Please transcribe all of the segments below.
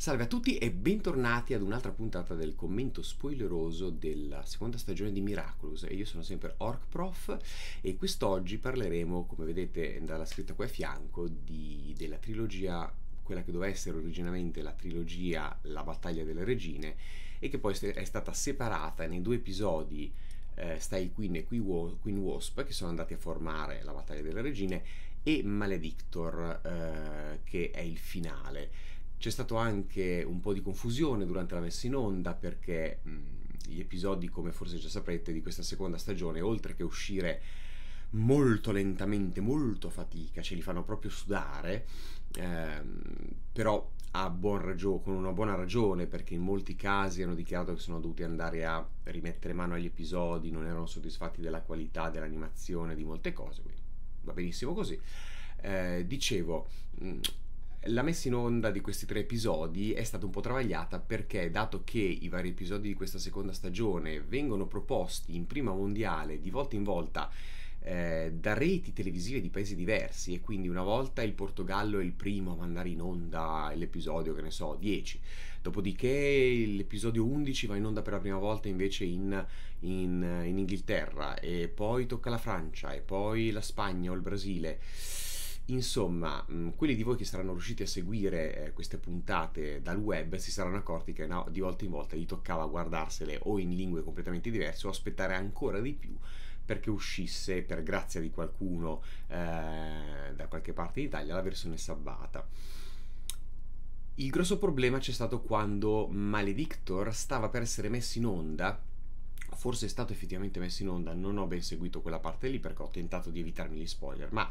Salve a tutti e bentornati ad un'altra puntata del commento spoileroso della seconda stagione di Miraculous. Io sono sempre Orc Prof e quest'oggi parleremo, come vedete dalla scritta qua a fianco, di, della trilogia, quella che doveva essere originariamente la trilogia La battaglia delle regine e che poi è stata separata nei due episodi eh, Style Queen e Queen Wasp che sono andati a formare La battaglia delle regine e Maledictor eh, che è il finale. C'è stato anche un po' di confusione durante la messa in onda perché mh, gli episodi, come forse già saprete, di questa seconda stagione, oltre che uscire molto lentamente, molto fatica, ce li fanno proprio sudare, ehm, però buon ragione, con una buona ragione, perché in molti casi hanno dichiarato che sono dovuti andare a rimettere mano agli episodi, non erano soddisfatti della qualità dell'animazione, di molte cose, quindi va benissimo così. Eh, dicevo, mh, la messa in onda di questi tre episodi è stata un po' travagliata perché dato che i vari episodi di questa seconda stagione vengono proposti in prima mondiale di volta in volta eh, da reti televisive di paesi diversi e quindi una volta il Portogallo è il primo a mandare in onda l'episodio, che ne so, 10, dopodiché l'episodio 11 va in onda per la prima volta invece in, in, in Inghilterra e poi tocca la Francia e poi la Spagna o il Brasile Insomma, mh, mm, quelli di voi che saranno riusciti a seguire eh, queste puntate dal web si saranno accorti che no, di volta in volta gli toccava guardarsele o in lingue completamente diverse o aspettare ancora di più perché uscisse, per grazia di qualcuno eh, da qualche parte d'Italia, la versione sabbata. Il grosso problema c'è stato quando Maledictor stava per essere messo in onda forse è stato effettivamente messo in onda, non ho ben seguito quella parte lì perché ho tentato di evitarmi gli spoiler, ma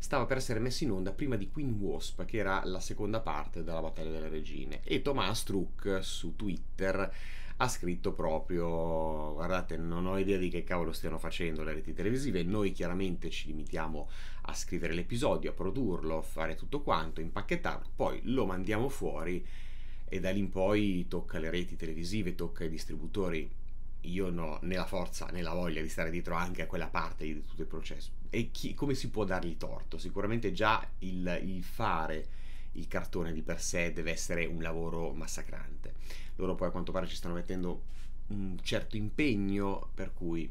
stava per essere messa in onda prima di Queen Wasp, che era la seconda parte della Battaglia delle Regine. E Thomas Truck su Twitter ha scritto proprio guardate non ho idea di che cavolo stiano facendo le reti televisive noi chiaramente ci limitiamo a scrivere l'episodio a produrlo a fare tutto quanto impacchettarlo poi lo mandiamo fuori e da lì in poi tocca alle reti televisive tocca ai distributori io non ho né la forza né la voglia di stare dietro anche a quella parte di tutto il processo e chi, come si può dargli torto? Sicuramente già il, il fare il cartone di per sé deve essere un lavoro massacrante. Loro poi a quanto pare ci stanno mettendo un certo impegno, per cui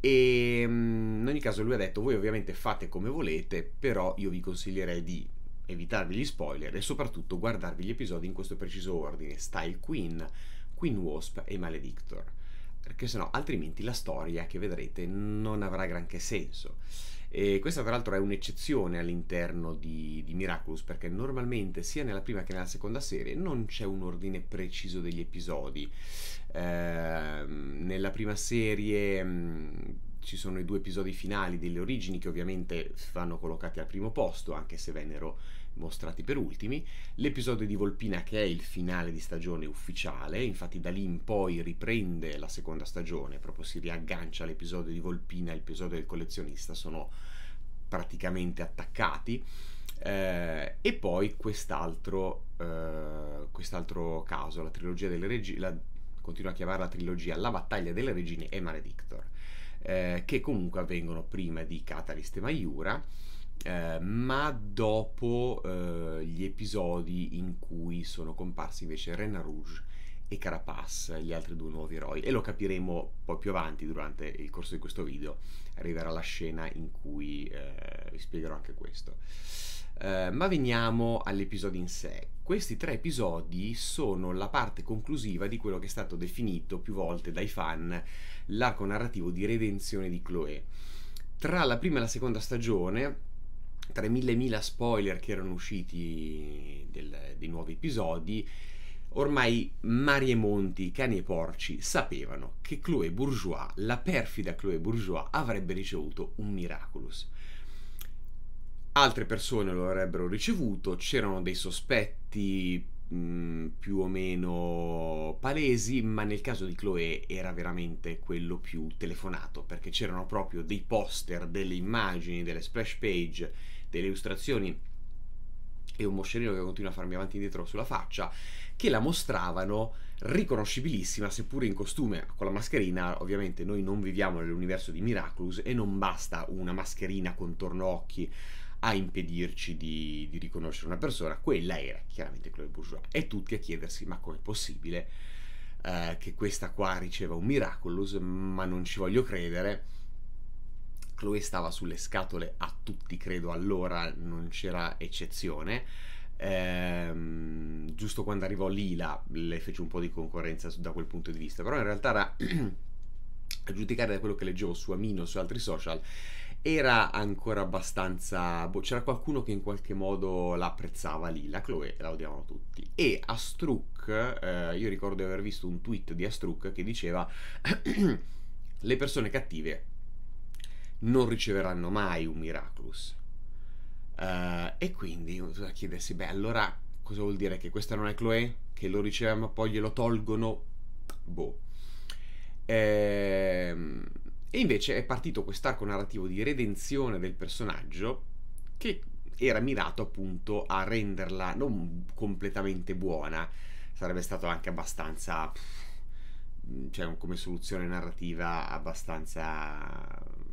e ehm, in ogni caso lui ha detto voi ovviamente fate come volete, però io vi consiglierei di evitarvi gli spoiler e soprattutto guardarvi gli episodi in questo preciso ordine, Style Queen, Queen Wasp e Maledictor perché sennò altrimenti la storia che vedrete non avrà granché senso. E questa l'altro è un'eccezione all'interno di, di, Miraculous perché normalmente sia nella prima che nella seconda serie non c'è un ordine preciso degli episodi. Eh, nella prima serie mm, ci sono i due episodi finali delle origini che ovviamente vanno collocati al primo posto anche se vennero mostrati per ultimi, l'episodio di Volpina che è il finale di stagione ufficiale, infatti da lì in poi riprende la seconda stagione, proprio si riaggancia l'episodio di Volpina e all'episodio del collezionista, sono praticamente attaccati. Eh, e poi quest'altro, eh, quest'altro caso, la trilogia delle regine, continua a chiamarla trilogia, la battaglia delle regine e Maledictor, eh, che comunque avvengono prima di Catalyst e Maiura eh, ma dopo eh, gli episodi in cui sono comparsi invece Rena Rouge e Carapaz, gli altri due nuovi eroi, e lo capiremo poi più avanti durante il corso di questo video, arriverà la scena in cui eh, vi spiegherò anche questo. Uh, ma veniamo all'episodio in sé. Questi tre episodi sono la parte conclusiva di quello che è stato definito più volte dai fan l'arco narrativo di redenzione di Chloe. Tra la prima e la seconda stagione tra i mille mila spoiler che erano usciti del, dei nuovi episodi, ormai Marie Monti, cani e porci, sapevano che Chloé Bourgeois, la perfida Chloé Bourgeois, avrebbe ricevuto un miraculous. Altre persone lo avrebbero ricevuto, c'erano dei sospetti mm, più o meno palesi, ma nel caso di Chloé era veramente quello più telefonato, perché c'erano proprio dei poster, delle immagini, delle splash page delle illustrazioni e un moscerino che continua a farmi avanti e indietro sulla faccia, che la mostravano riconoscibilissima, seppure in costume, con la mascherina. Ovviamente noi non viviamo nell'universo di Miraculous e non basta una mascherina contorno occhi a impedirci di, di riconoscere una persona. Quella era chiaramente Chloe Bourgeois. E tutti a chiedersi, ma com'è possibile eh, che questa qua riceva un Miraculous, ma non ci voglio credere Chloe stava sulle scatole a tutti, credo, allora non c'era eccezione. Ehm, giusto quando arrivò Lila le fece un po' di concorrenza da quel punto di vista, però in realtà era, a giudicare da quello che leggevo su Amino, su altri social, era ancora abbastanza. Boh, c'era qualcuno che in qualche modo la apprezzava lì, la Chloe la odiavano tutti. E Astruc, eh, io ricordo di aver visto un tweet di Astruc che diceva: Le persone cattive non riceveranno mai un miraculous. Uh, eh, e quindi tu da chiedersi, beh, allora cosa vuol dire che questa non è Chloe? Che lo riceve ma poi glielo tolgono? Boh. Ehm, e invece è partito quest'arco narrativo di redenzione del personaggio che era mirato appunto a renderla non completamente buona, sarebbe stato anche abbastanza... Pff, cioè, come soluzione narrativa abbastanza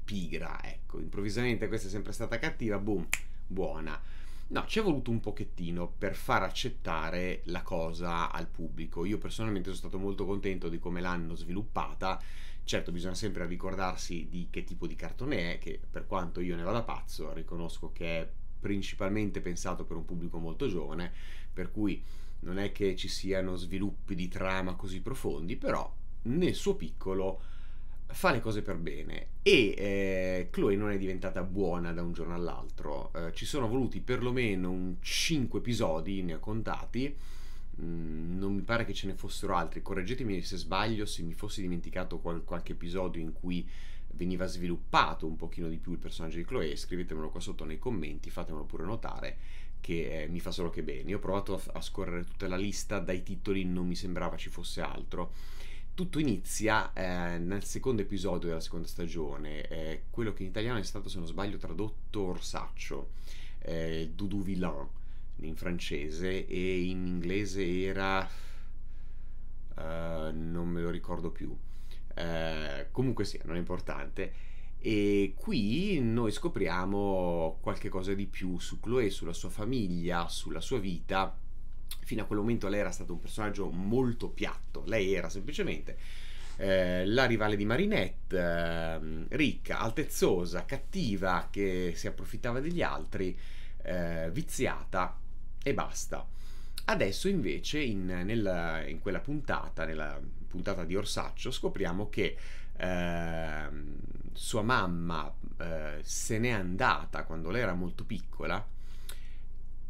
pigra, ecco, improvvisamente questa è sempre stata cattiva, boom, buona. No, ci è voluto un pochettino per far accettare la cosa al pubblico. Io personalmente sono stato molto contento di come l'hanno sviluppata. Certo, bisogna sempre ricordarsi di che tipo di cartone è, che per quanto io ne vada pazzo, riconosco che è principalmente pensato per un pubblico molto giovane, per cui non è che ci siano sviluppi di trama così profondi, però nel suo piccolo fa le cose per bene e eh, Chloe non è diventata buona da un giorno all'altro, eh, ci sono voluti perlomeno un 5 episodi, ne ho contati, mm, non mi pare che ce ne fossero altri, correggetemi se sbaglio, se mi fossi dimenticato qual- qualche episodio in cui veniva sviluppato un pochino di più il personaggio di Chloe, scrivetemelo qua sotto nei commenti, fatemelo pure notare che eh, mi fa solo che bene. Io ho provato a, f- a scorrere tutta la lista, dai titoli non mi sembrava ci fosse altro tutto inizia eh, nel secondo episodio della seconda stagione, eh, quello che in italiano è stato, se non sbaglio, tradotto Orsaccio, eh, Doudou Villain in francese e in inglese era... Uh, non me lo ricordo più. Uh, comunque sia, sì, non è importante. E qui noi scopriamo qualche cosa di più su Chloe, sulla sua famiglia, sulla sua vita fino a quel momento lei era stato un personaggio molto piatto, lei era semplicemente eh, la rivale di Marinette, eh, ricca, altezzosa, cattiva, che si approfittava degli altri, eh, viziata e basta. Adesso invece in, nella, in, quella puntata, nella puntata di Orsaccio, scopriamo che ehm, sua mamma eh, se n'è andata quando lei era molto piccola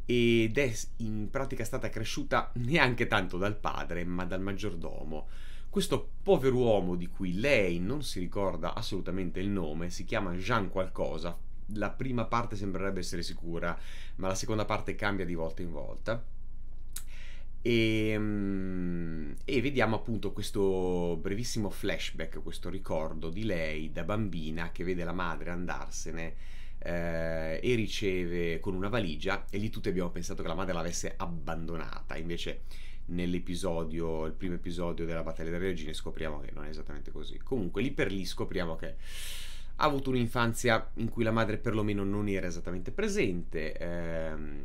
ed è in pratica stata cresciuta neanche tanto dal padre, ma dal maggiordomo. Questo pover'uomo di cui lei non si ricorda assolutamente il nome, si chiama Jean qualcosa, la prima parte sembrerebbe essere sicura, ma la seconda parte cambia di volta in volta. E, ehm, e, vediamo appunto questo brevissimo flashback, questo ricordo di lei da bambina che vede la madre andarsene eh, e riceve con una valigia e lì tutti abbiamo pensato che la madre l'avesse abbandonata, invece nell'episodio, il primo episodio della battaglia delle regine scopriamo che non è esattamente così. Comunque lì per lì scopriamo che ha avuto un'infanzia in cui la madre perlomeno non era esattamente presente ehm,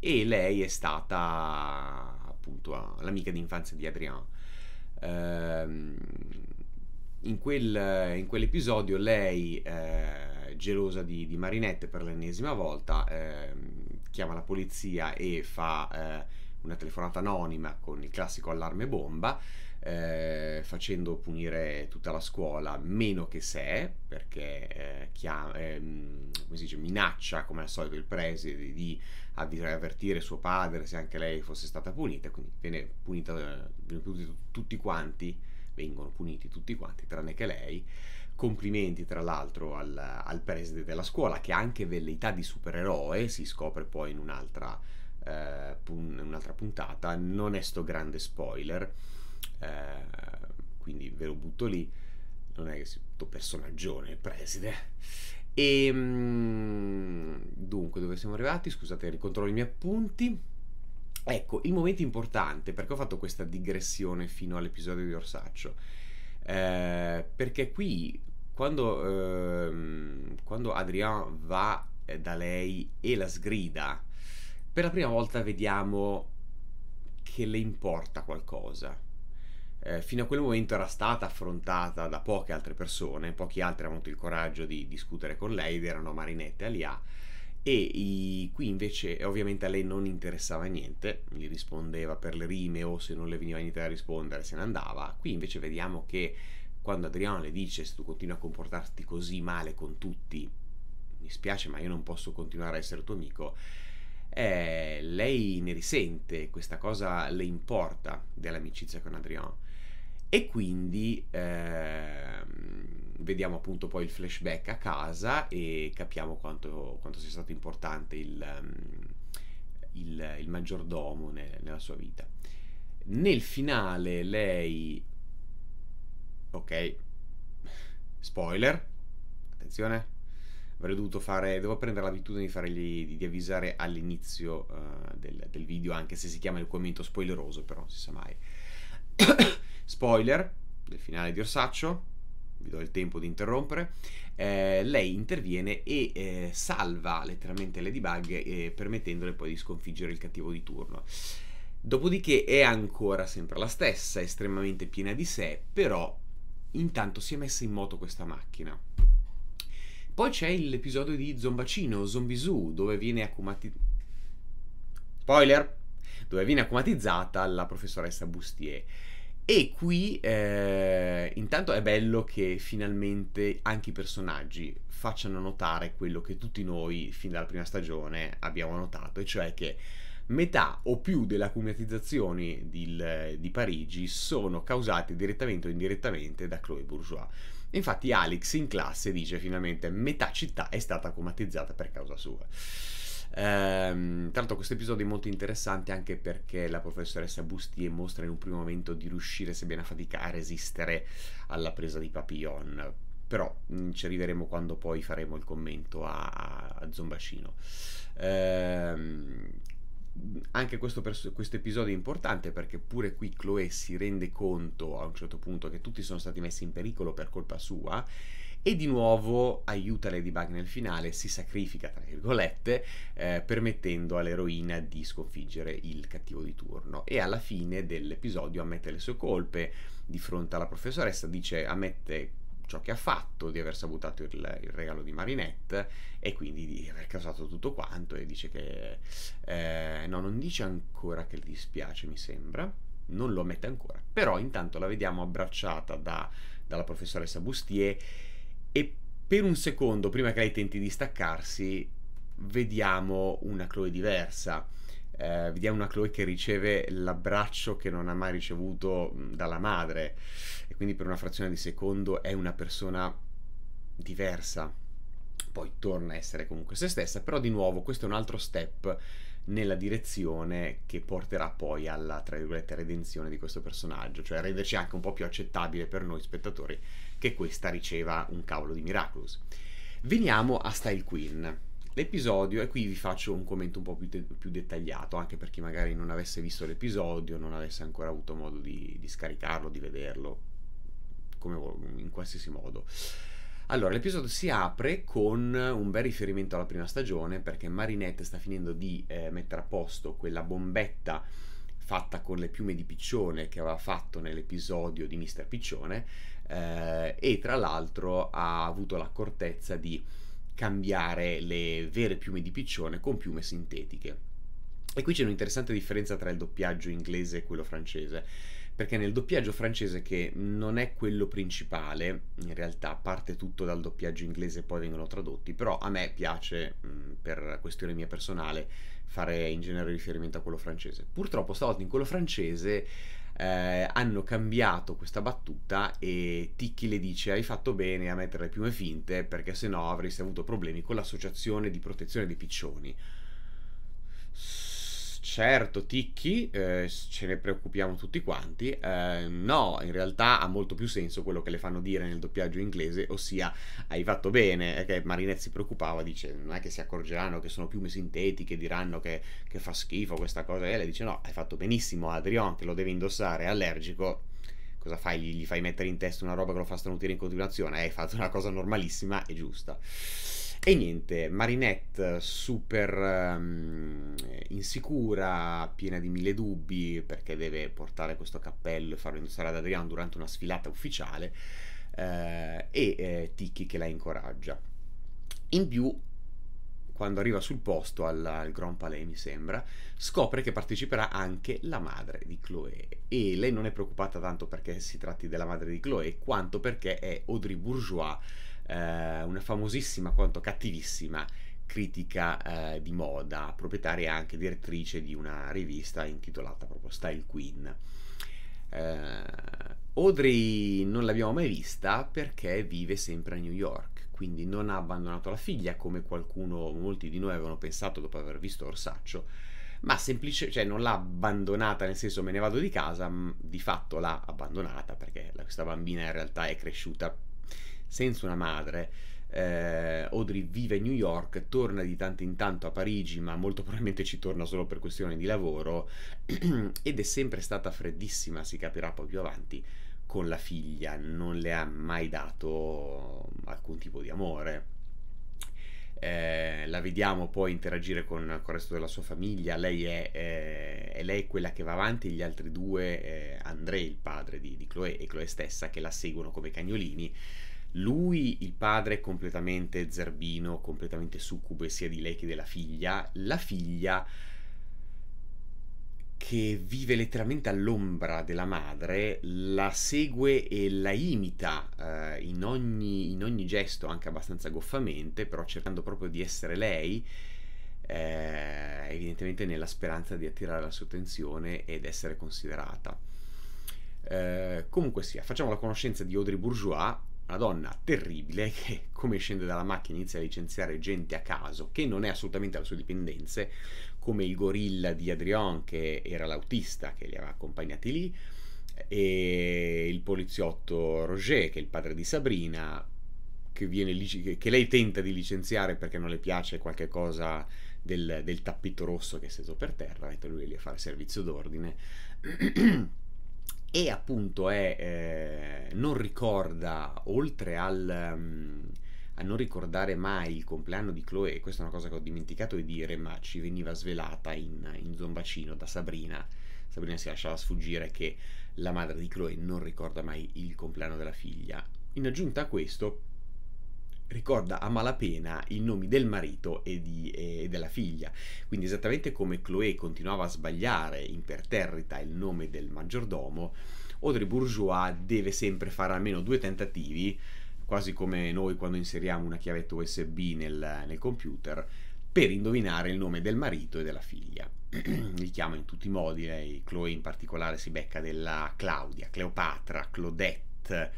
e lei è stata appunto l'amica di infanzia di Adrien. Ehm, in, quel, in, quell'episodio lei eh, gelosa di, di, Marinette per l'ennesima volta, ehm, chiama la polizia e fa eh, una telefonata anonima con il classico allarme bomba, eh, facendo punire tutta la scuola meno che sé, perché eh, chiama, eh, come dice, minaccia come al solito il preside di avvertire suo padre se anche lei fosse stata punita, quindi viene punita tutti, eh, tutti quanti, vengono puniti tutti quanti tranne che lei. Complimenti tra l'altro al, al preside della scuola che ha anche velleità di supereroe, si scopre poi in un'altra, eh, pun- un'altra puntata, non è sto grande spoiler, eh, quindi ve lo butto lì, non è che si tutto personaggione il preside. E ehm, dunque dove siamo arrivati? Scusate, ricontrollo i miei appunti. Ecco, il momento importante, perché ho fatto questa digressione fino all'episodio di Orsaccio? Eh, perché qui quando, ehm, quando Adrien va eh, da lei e la sgrida, per la prima volta vediamo che le importa qualcosa. Eh, fino a quel momento era stata affrontata da poche altre persone, pochi altri hanno avuto il coraggio di discutere con lei ed erano Marinette e Alia. E i, qui invece ovviamente a lei non interessava niente, gli rispondeva per le rime o se non le veniva niente da rispondere se ne andava. Qui invece vediamo che quando Adriano le dice se tu continui a comportarti così male con tutti, mi spiace ma io non posso continuare a essere tuo amico, eh, lei ne risente, questa cosa le importa dell'amicizia con Adriano. E quindi eh, vediamo appunto poi il flashback a casa e capiamo quanto, quanto sia stato importante il, ehm, il, il maggiordomo nel, nella sua vita. Nel finale lei Ok. Spoiler. Attenzione. Avrei dovuto fare... Devo prendere l'abitudine di, fargli, di, di avvisare all'inizio uh, del, del, video, anche se si chiama il commento spoileroso, però non si sa mai. spoiler del finale di Orsaccio. Vi do il tempo di interrompere. Eh, lei interviene e eh, salva letteralmente Ladybug, eh, permettendole poi di sconfiggere il cattivo di turno. Dopodiché è ancora sempre la stessa, estremamente piena di sé, però intanto si è messa in moto questa macchina. Poi c'è l'episodio di Zombacino, Zombisu, dove viene acumatizzata... Spoiler! Dove viene acumatizzata la professoressa Bustier. E qui eh, intanto è bello che finalmente anche i personaggi facciano notare quello che tutti noi fin dalla prima stagione abbiamo notato, e cioè che metà o più della accumatizzazioni di, di Parigi sono causate direttamente o indirettamente da Chloé Bourgeois. Infatti Alex in classe dice finalmente metà città è stata acumatizzata per causa sua. Ehm, tra l'altro questo episodio è molto interessante anche perché la professoressa Bustier mostra in un primo momento di riuscire, sebbene a fatica, a resistere alla presa di Papillon. Però mm, ci arriveremo quando poi faremo il commento a, a Zombacino. Ehm, anche questo, questo, episodio è importante perché pure qui Chloe si rende conto a un certo punto che tutti sono stati messi in pericolo per colpa sua e di nuovo aiuta Ladybug nel finale, si sacrifica, tra virgolette, eh, permettendo all'eroina di sconfiggere il cattivo di turno. E alla fine dell'episodio ammette le sue colpe di fronte alla professoressa, dice ammette ciò che ha fatto, di aver sabotato il, il, regalo di Marinette e quindi di aver causato tutto quanto e dice che... Eh, no, non dice ancora che le dispiace, mi sembra, non lo ammette ancora, però intanto la vediamo abbracciata da, dalla professoressa Bustier e per un secondo, prima che lei tenti di staccarsi, vediamo una Chloe diversa eh, vediamo una Chloe che riceve l'abbraccio che non ha mai ricevuto dalla madre e quindi per una frazione di secondo è una persona diversa, poi torna a essere comunque se stessa, però di nuovo questo è un altro step nella direzione che porterà poi alla, tra virgolette, redenzione di questo personaggio, cioè renderci anche un po' più accettabile per noi spettatori che questa riceva un cavolo di Miraculous. Veniamo a Style Queen. L'episodio, e qui vi faccio un commento un po' più, più, dettagliato, anche per chi magari non avesse visto l'episodio, non avesse ancora avuto modo di, di scaricarlo, di vederlo, come, in qualsiasi modo. Allora, l'episodio si apre con un bel riferimento alla prima stagione, perché Marinette sta finendo di eh, mettere a posto quella bombetta fatta con le piume di piccione che aveva fatto nell'episodio di Mister Piccione, eh, e tra l'altro ha avuto l'accortezza di cambiare le vere piume di piccione con piume sintetiche. E qui c'è un'interessante differenza tra il doppiaggio inglese e quello francese, perché nel doppiaggio francese, che non è quello principale, in realtà parte tutto dal doppiaggio inglese e poi vengono tradotti, però a me piace, per questione mia personale, fare in genere riferimento a quello francese. Purtroppo stavolta in quello francese eh, hanno cambiato questa battuta e Ticchi le dice hai fatto bene a mettere le piume finte perché se no avresti avuto problemi con l'associazione di protezione dei piccioni certo ticchi, eh, ce ne preoccupiamo tutti quanti, eh, no, in realtà ha molto più senso quello che le fanno dire nel doppiaggio inglese, ossia hai fatto bene, che Marinette si preoccupava, dice non è che si accorgeranno che sono piume sintetiche, diranno che, che fa schifo questa cosa, e lei dice no, hai fatto benissimo Adrian che lo deve indossare, è allergico, cosa fai? Gli fai mettere in testa una roba che lo fa stanutire in continuazione? Eh, hai eh, fatto una cosa normalissima e giusta. E niente, Marinette super um, insicura, piena di mille dubbi, perché deve portare questo cappello e farlo indossare ad Adriano durante una sfilata ufficiale, eh, e eh, Tiki che la incoraggia. In più, quando arriva sul posto al, al Grand Palais, mi sembra, scopre che parteciperà anche la madre di Chloe. E lei non è preoccupata tanto perché si tratti della madre di Chloe, quanto perché è Audrey Bourgeois eh, una famosissima quanto cattivissima critica eh, di moda, proprietaria e anche direttrice di una rivista intitolata proprio Style Queen. Eh, Audrey non l'abbiamo mai vista perché vive sempre a New York, quindi non ha abbandonato la figlia come qualcuno, molti di noi avevano pensato dopo aver visto Orsaccio, ma semplicemente, cioè non l'ha abbandonata nel senso me ne vado di casa, di fatto l'ha abbandonata perché questa bambina in realtà è cresciuta senza una madre, eh, Audrey vive a New York, torna di tanto in tanto a Parigi, ma molto probabilmente ci torna solo per questioni di lavoro ed è sempre stata freddissima, si capirà poi più avanti, con la figlia, non le ha mai dato alcun tipo di amore. Eh, la vediamo poi interagire con, con, il resto della sua famiglia, lei è, eh, è lei quella che va avanti, gli altri due, eh, André il padre di, di Chloe e Chloe stessa, che la seguono come cagnolini, lui, il padre, è completamente zerbino, completamente succube sia di lei che della figlia. La figlia che vive letteralmente all'ombra della madre, la segue e la imita eh, in, ogni, in, ogni, gesto, anche abbastanza goffamente, però cercando proprio di essere lei, eh, evidentemente nella speranza di attirare la sua attenzione ed essere considerata. Eh, comunque sia, facciamo la conoscenza di Audrey Bourgeois, una donna terribile che come scende dalla macchina inizia a licenziare gente a caso che non è assolutamente alle sue dipendenze come il gorilla di Adrian che era l'autista che li aveva accompagnati lì e il poliziotto Roger che è il padre di Sabrina che, viene, che lei tenta di licenziare perché non le piace qualche cosa del, del tappito rosso che è steso per terra mentre lui è lì a fare servizio d'ordine e appunto è, eh, non ricorda, oltre al, um, a non ricordare mai il compleanno di Chloe, questa è una cosa che ho dimenticato di dire, ma ci veniva svelata in, in Zombacino da Sabrina. Sabrina si lasciava sfuggire che la madre di Chloe non ricorda mai il compleanno della figlia. In aggiunta a questo, ricorda a malapena i nomi del marito e, di, e, della figlia. Quindi esattamente come Chloé continuava a sbagliare imperterrita il nome del maggiordomo, Audrey Bourgeois deve sempre fare almeno due tentativi, quasi come noi quando inseriamo una chiavetta USB nel, nel computer, per indovinare il nome del marito e della figlia. Li chiama in tutti i modi, lei, Chloe in particolare si becca della Claudia, Cleopatra, Claudette,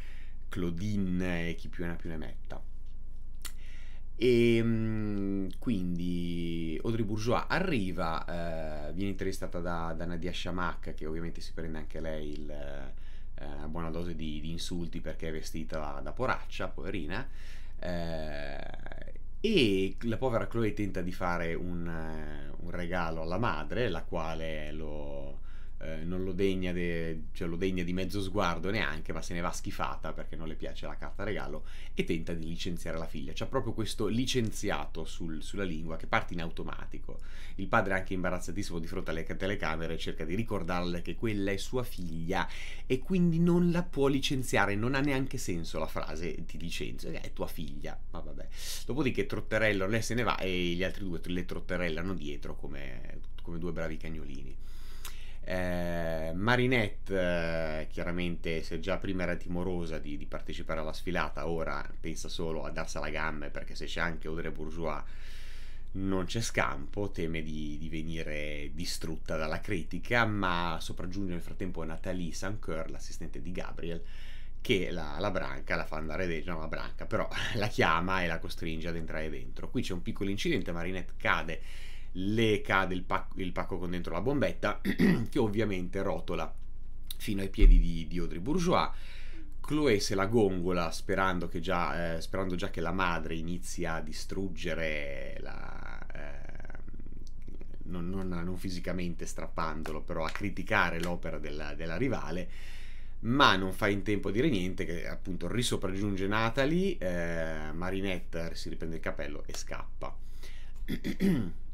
Claudine e chi più ne ha più ne metta. E ehm, quindi Audrey Bourgeois arriva, eh, viene intervistata da, da, Nadia Shamak, che ovviamente si prende anche lei il, eh, una eh, buona dose di, di, insulti perché è vestita da poraccia, poverina. Eh, e la povera Chloe tenta di fare un, eh, un regalo alla madre, la quale lo, eh, non lo degna, de, cioè lo degna di mezzo sguardo neanche, ma se ne va schifata perché non le piace la carta regalo e tenta di licenziare la figlia. C'è proprio questo licenziato sul, sulla lingua che parte in automatico. Il padre è anche imbarazzatissimo di fronte alle telecamere e cerca di ricordarle che quella è sua figlia e quindi non la può licenziare, non ha neanche senso la frase ti licenzio, è tua figlia, ma vabbè. Dopodiché Trotterello, lei se ne va e gli altri due le trotterellano dietro come, come due bravi cagnolini. Eh, Marinette eh, chiaramente se già prima era timorosa di, di, partecipare alla sfilata, ora pensa solo a darsi la gamba perché se c'è anche Audrey Bourgeois non c'è scampo, teme di, di venire distrutta dalla critica, ma sopraggiunge nel frattempo Nathalie Sancoeur, l'assistente di Gabriel, che la, la, branca la fa andare dentro, non la branca, però la chiama e la costringe ad entrare dentro. Qui c'è un piccolo incidente, Marinette cade l'eca del pacco, il pacco con dentro la bombetta, che ovviamente rotola fino ai piedi di, di Audrey Bourgeois. Chloe se la gongola sperando, già, eh, sperando già che la madre inizi a distruggere la, eh, non, non, non, fisicamente strappandolo, però a criticare l'opera della, della rivale ma non fa in tempo a dire niente che appunto risopraggiunge Natalie, eh, Marinette si riprende il capello e scappa.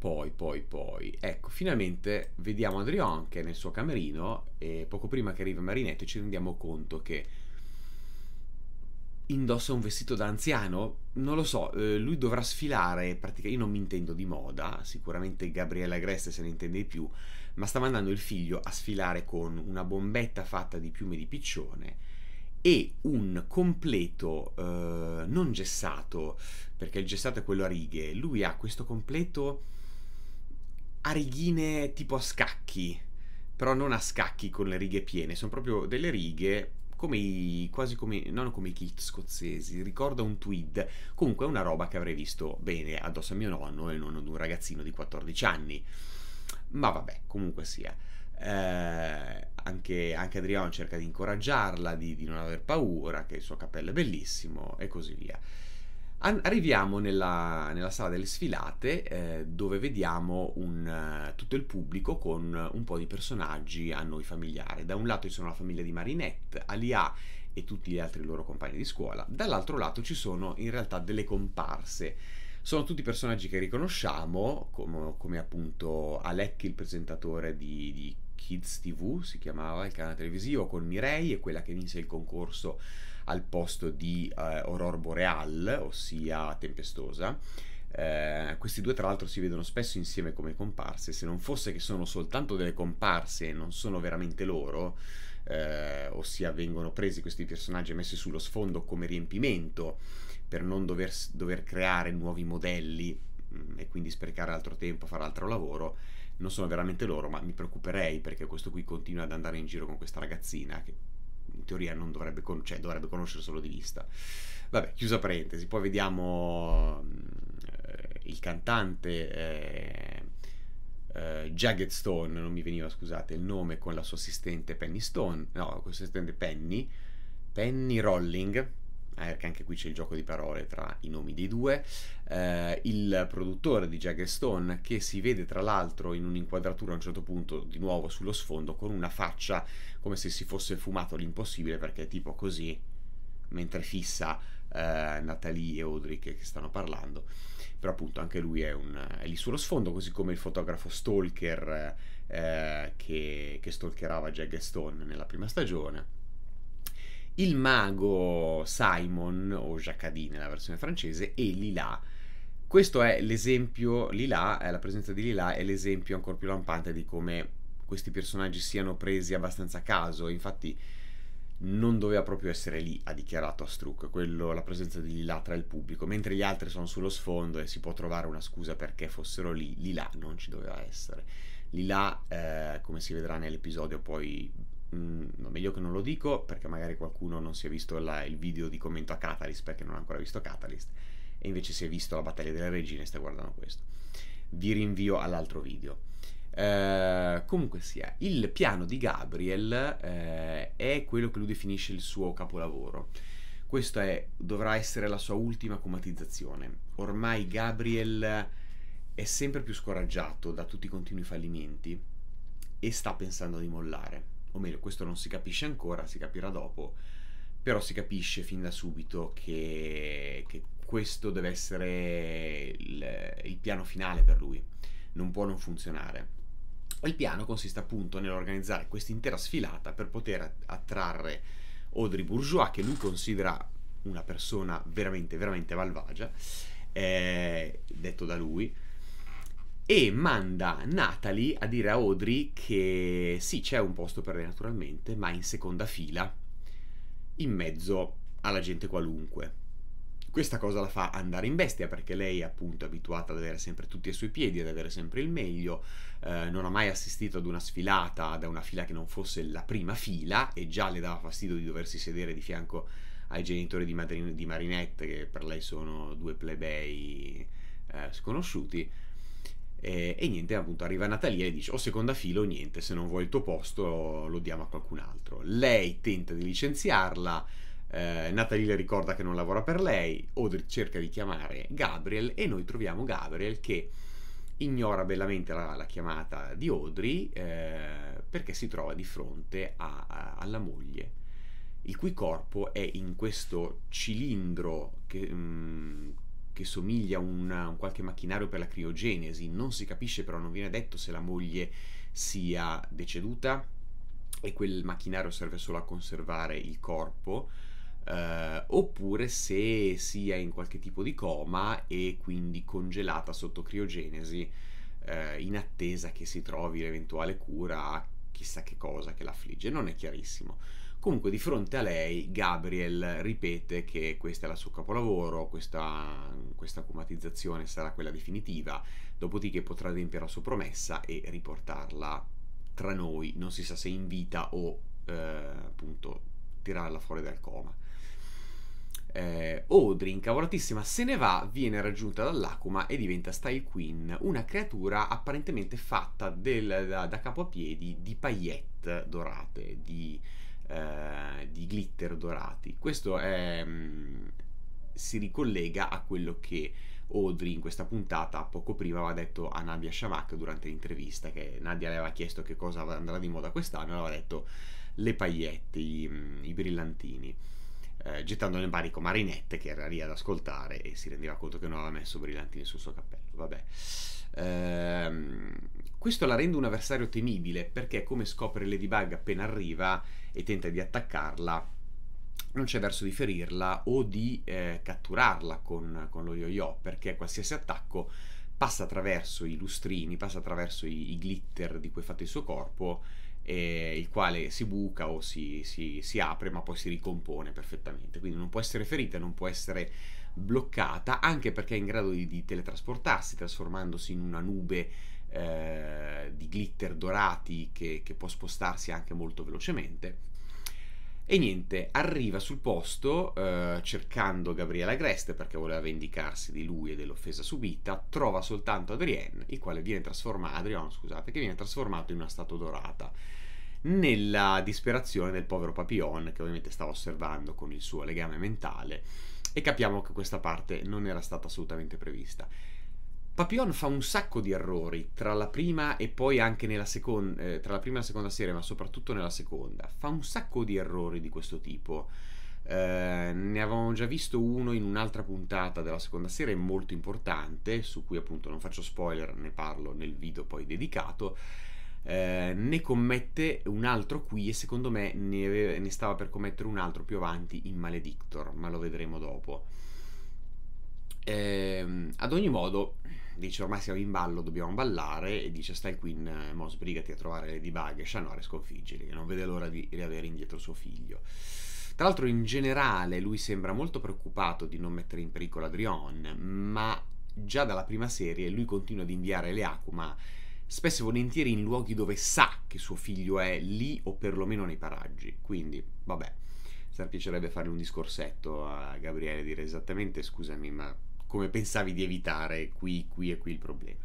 Poi, poi, poi, ecco, finalmente vediamo Adrian che è nel suo camerino e poco prima che arrivi Marinette ci rendiamo conto che indossa un vestito da anziano, non lo so, eh, lui dovrà sfilare, praticamente io non mi intendo di moda, sicuramente Gabriella Agreste se ne intende di più, ma sta mandando il figlio a sfilare con una bombetta fatta di piume di piccione e un completo eh, non gessato, perché il gessato è quello a righe, lui ha questo completo a righine tipo a scacchi, però non a scacchi con le righe piene, sono proprio delle righe come i, quasi come, non come i kit scozzesi, ricorda un tweed, comunque è una roba che avrei visto bene addosso a mio nonno e non ad un ragazzino di 14 anni. Ma vabbè, comunque sia. Eh, anche, anche Adriano cerca di incoraggiarla, di, di non aver paura, che il suo cappello è bellissimo e così via. An- arriviamo nella, nella, sala delle sfilate eh, dove vediamo un, uh, tutto il pubblico con un po' di personaggi a noi familiari. Da un lato ci sono la famiglia di Marinette, Alia e tutti gli altri loro compagni di scuola, dall'altro lato ci sono in realtà delle comparse. Sono tutti personaggi che riconosciamo, come, come appunto Alec, il presentatore di, di Kids TV, si chiamava il canale televisivo, con Mirei e quella che vinse il concorso al posto di eh, Aurora Boreal, ossia Tempestosa. Eh, questi due tra l'altro si vedono spesso insieme come comparse, se non fosse che sono soltanto delle comparse e non sono veramente loro, eh, ossia vengono presi questi personaggi e messi sullo sfondo come riempimento per non dover, dover creare nuovi modelli mh, mm, e quindi sprecare altro tempo, a fare altro lavoro, non sono veramente loro, ma mi preoccuperei perché questo qui continua ad andare in giro con questa ragazzina che in teoria non dovrebbe, con- cioè, dovrebbe conoscere solo di vista. Vabbè, chiusa parentesi, poi vediamo eh, il cantante eh, eh, Jagged Stone, non mi veniva scusate il nome, con la sua assistente Penny Stone, no, con l'assistente Penny, Penny Rolling, eh, perché anche qui c'è il gioco di parole tra i nomi dei due, eh, il produttore di Jagger Stone che si vede tra l'altro in un'inquadratura a un certo punto di nuovo sullo sfondo con una faccia come se si fosse fumato l'impossibile perché è tipo così mentre fissa eh, Nathalie e Audrey che, che, stanno parlando. Però appunto anche lui è, un, è, lì sullo sfondo, così come il fotografo stalker eh, che, che stalkerava Jagger Stone nella prima stagione il mago Simon, o Jacadine nella versione francese, e Lila. Questo è l'esempio, Lila, eh, la presenza di Lila è l'esempio ancora più lampante di come questi personaggi siano presi abbastanza a caso, infatti non doveva proprio essere lì, ha dichiarato a Struck, quello, la presenza di Lila tra il pubblico, mentre gli altri sono sullo sfondo e si può trovare una scusa perché fossero lì, Lila non ci doveva essere. Lila, eh, come si vedrà nell'episodio poi mh, mm, meglio che non lo dico perché magari qualcuno non si è visto la, il video di commento a Catalyst perché non ha ancora visto Catalyst e invece si è visto la battaglia delle regine e sta guardando questo. Vi rinvio all'altro video. Uh, comunque sia, il piano di Gabriel uh, è quello che lui definisce il suo capolavoro. Questa è, dovrà essere la sua ultima comatizzazione. Ormai Gabriel è sempre più scoraggiato da tutti i continui fallimenti e sta pensando di mollare o meglio questo non si capisce ancora, si capirà dopo, però si capisce fin da subito che, che questo deve essere il, il piano finale per lui, non può non funzionare. Il piano consiste appunto nell'organizzare quest'intera sfilata per poter attrarre Audrey Bourgeois, che lui considera una persona veramente, veramente malvagia, eh, detto da lui, e manda Natalie a dire a Audrey che sì, c'è un posto per lei naturalmente, ma in seconda fila, in mezzo alla gente qualunque. Questa cosa la fa andare in bestia perché lei appunto, è abituata ad avere sempre tutti ai suoi piedi, ad avere sempre il meglio, eh, non ha mai assistito ad una sfilata da una fila che non fosse la prima fila e già le dava fastidio di doversi sedere di fianco ai genitori di, Madrin- di Marinette che per lei sono due plebei eh, sconosciuti e, eh, e, niente, appunto, arriva Natalia e dice: O oh, seconda fila o niente, se non vuoi il tuo posto lo diamo a qualcun altro. Lei tenta di licenziarla. Eh, Natalie le ricorda che non lavora per lei. Audrey cerca di chiamare Gabriel e noi troviamo Gabriel che ignora bellamente la, la chiamata di Audrey eh, perché si trova di fronte a, a, alla moglie, il cui corpo è in questo cilindro che. Mh, mm, che somiglia a un qualche macchinario per la criogenesi, non si capisce però, non viene detto se la moglie sia deceduta e quel macchinario serve solo a conservare il corpo, eh, oppure se sia in qualche tipo di coma e quindi congelata sotto criogenesi eh, in attesa che si trovi l'eventuale cura a chissà che cosa che l'affligge, non è chiarissimo. Comunque di fronte a lei Gabriel ripete che questa è la sua capolavoro, questa, questa akumatizzazione sarà quella definitiva, dopodiché potrà adempiere la sua promessa e riportarla tra noi, non si sa se in vita o eh, appunto tirarla fuori dal coma. Eh, Audrey, incavolatissima, se ne va, viene raggiunta dall'Acuma e diventa Style Queen, una creatura apparentemente fatta del, da, da capo a piedi di paillette dorate, di eh, di glitter dorati. Questo è, mm, si ricollega a quello che Audrey in questa puntata poco prima aveva detto a Nadia Shamak durante l'intervista che Nadia le aveva chiesto che cosa andrà di moda quest'anno e aveva detto le pagliette, i, mm, i brillantini eh, gettando nel barico Marinette che era lì ad ascoltare e si rendeva conto che non aveva messo brillantini sul suo cappello vabbè ehm, questo la rende un avversario temibile perché come scopre Ladybug appena arriva e tenta di attaccarla, non c'è verso di ferirla o di eh, catturarla con, con, lo yo-yo, perché qualsiasi attacco passa attraverso i lustrini, passa attraverso i, i glitter di cui è fatto il suo corpo, eh, il quale si buca o si, si, si apre ma poi si ricompone perfettamente. Quindi non può essere ferita, non può essere bloccata, anche perché è in grado di, di teletrasportarsi, trasformandosi in una nube eh, di glitter dorati che, che può spostarsi anche molto velocemente. E niente, arriva sul posto eh, cercando Gabriela Greste perché voleva vendicarsi di lui e dell'offesa subita, trova soltanto Adrienne, il quale viene trasformato, Adriano, scusate, che viene trasformato in una statua dorata. Nella disperazione del povero Papillon, che ovviamente stava osservando con il suo legame mentale, e capiamo che questa parte non era stata assolutamente prevista. Papillon fa un sacco di errori tra la prima e poi anche nella seconda, eh, tra la prima e la seconda serie, ma soprattutto nella seconda. Fa un sacco di errori di questo tipo. Eh, ne avevamo già visto uno in un'altra puntata della seconda serie molto importante, su cui appunto non faccio spoiler, ne parlo nel video poi dedicato. Eh, ne commette un altro qui e secondo me ne, ne stava per commettere un altro più avanti in Maledictor, ma lo vedremo dopo. Ehm, ad ogni modo, dice ormai siamo in ballo, dobbiamo ballare e dice stai qui, eh, mo sbrigati a trovare le Ladybug e Shannon e sconfiggili, che non vede l'ora di riavere indietro suo figlio. Tra l'altro in generale lui sembra molto preoccupato di non mettere in pericolo Adrion, ma già dalla prima serie lui continua ad inviare le Akuma spesso e volentieri in luoghi dove sa che suo figlio è lì o perlomeno nei paraggi. Quindi, vabbè, mi piacerebbe fare un discorsetto a Gabriele, e dire esattamente scusami ma come pensavi di evitare qui, qui e qui il problema.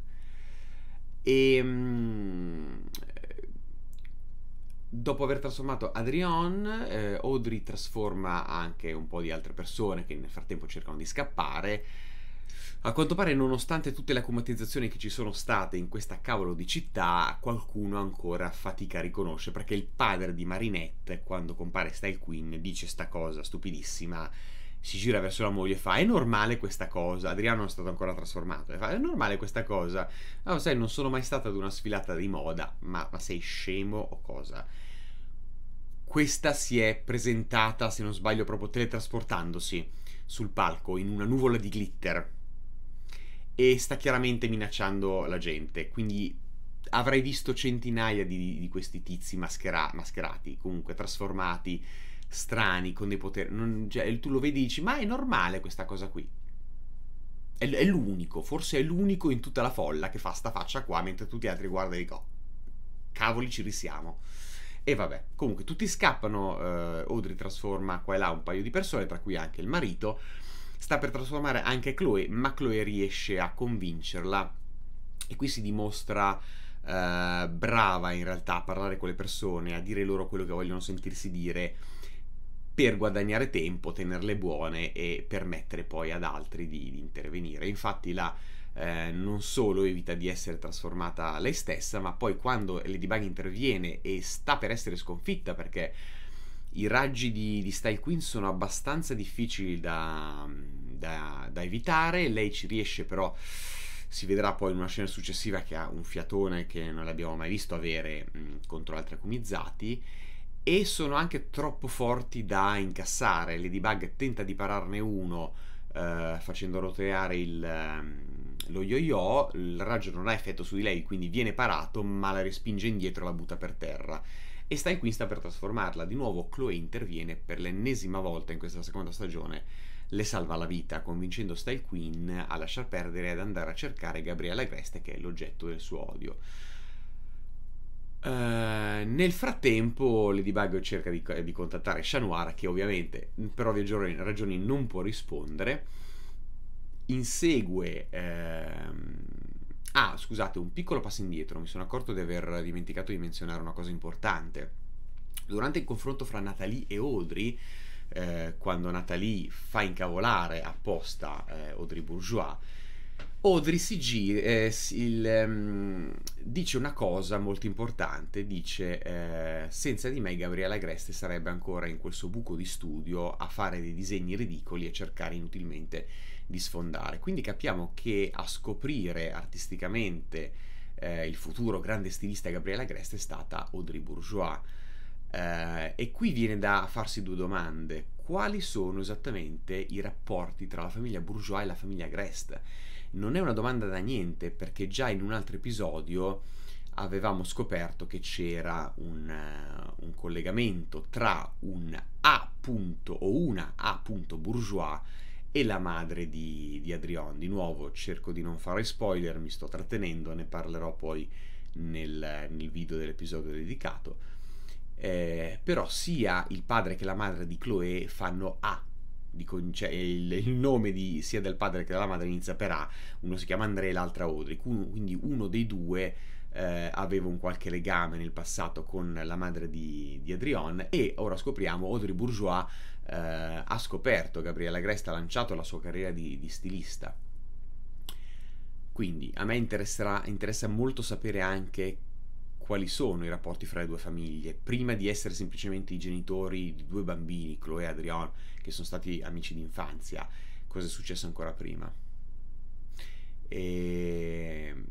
E ehm, dopo aver trasformato Adrian, eh, Audrey trasforma anche un po' di altre persone che nel frattempo cercano di scappare. A quanto pare, nonostante tutte le accomatizzazioni che ci sono state in questa cavolo di città, qualcuno ancora fatica a riconoscere perché il padre di Marinette, quando compare Style Queen, dice sta cosa stupidissima si gira verso la moglie e fa: È normale questa cosa? Adriano non è stato ancora trasformato. E fa: È normale questa cosa? Ah, no, sai, non sono mai stata ad una sfilata di moda, ma, ma, sei scemo o cosa? Questa si è presentata, se non sbaglio, proprio teletrasportandosi sul palco in una nuvola di glitter e sta chiaramente minacciando la gente. Quindi avrei visto centinaia di, di questi tizi maschera- mascherati, comunque trasformati strani con dei poteri. Non, cioè, tu lo vedi e dici, ma è normale questa cosa qui. È, è, l'unico, forse è l'unico in tutta la folla che fa sta faccia qua mentre tutti gli altri guardano di co. Cavoli, ci risiamo. E vabbè, comunque tutti scappano, eh, Audrey trasforma qua e là un paio di persone, tra cui anche il marito. Sta per trasformare anche Chloe, ma Chloe riesce a convincerla e qui si dimostra eh, brava in realtà a parlare con le persone, a dire loro quello che vogliono sentirsi dire per guadagnare tempo, tenerle buone e permettere poi ad altri di, di intervenire. Infatti la eh, non solo evita di essere trasformata lei stessa, ma poi quando Ladybug interviene e sta per essere sconfitta perché i raggi di, di Style Queen sono abbastanza difficili da, da, da evitare, lei ci riesce però si vedrà poi in una scena successiva che ha un fiatone che non l'abbiamo mai visto avere mh, mm, contro altri acumizzati e sono anche troppo forti da incassare. Ladybug tenta di pararne uno eh, facendo roteare il, ehm, lo yo-yo, il raggio non ha effetto su di lei, quindi viene parato, ma la respinge indietro e la butta per terra. E Stein Queen sta per trasformarla. Di nuovo Chloe interviene per l'ennesima volta in questa seconda stagione le salva la vita, convincendo Style Queen a lasciar perdere e ad andare a cercare Gabriella Greste, che è l'oggetto del suo odio. Eh, nel frattempo Ladybug cerca di, di, contattare Chanoir, che ovviamente per ovvie ragioni non può rispondere insegue ehm... ah scusate un piccolo passo indietro mi sono accorto di aver dimenticato di menzionare una cosa importante durante il confronto fra Natalie e Audrey eh, quando Natalie fa incavolare apposta eh, Audrey Bourgeois Audrey CG eh, il, um, dice una cosa molto importante, dice eh, senza di me Gabriella Agreste sarebbe ancora in questo buco di studio a fare dei disegni ridicoli e cercare inutilmente di sfondare. Quindi capiamo che a scoprire artisticamente eh, il futuro grande stilista Gabriella Agreste è stata Audrey Bourgeois. Eh, e qui viene da farsi due domande. Quali sono esattamente i rapporti tra la famiglia Bourgeois e la famiglia Grest? non è una domanda da niente perché già in un altro episodio avevamo scoperto che c'era un, uh, un collegamento tra un A o una A bourgeois e la madre di, di Adrian. Di nuovo cerco di non fare spoiler, mi sto trattenendo, ne parlerò poi nel, nel video dell'episodio dedicato. Eh, però sia il padre che la madre di Chloe fanno A conce- cioè, il, il, nome di, sia del padre che della madre inizia per A, uno si chiama Andrea e l'altra Audrey, quindi uno dei due eh, aveva un qualche legame nel passato con la madre di, di Adrian e ora scopriamo Audrey Bourgeois eh, ha scoperto Gabriella Gresta, ha lanciato la sua carriera di, di stilista. Quindi a me interessa molto sapere anche quali sono i rapporti fra le due famiglie, prima di essere semplicemente i genitori di due bambini, Chloe e Adrian, che sono stati amici d'infanzia, cosa è successo ancora prima. E ehm,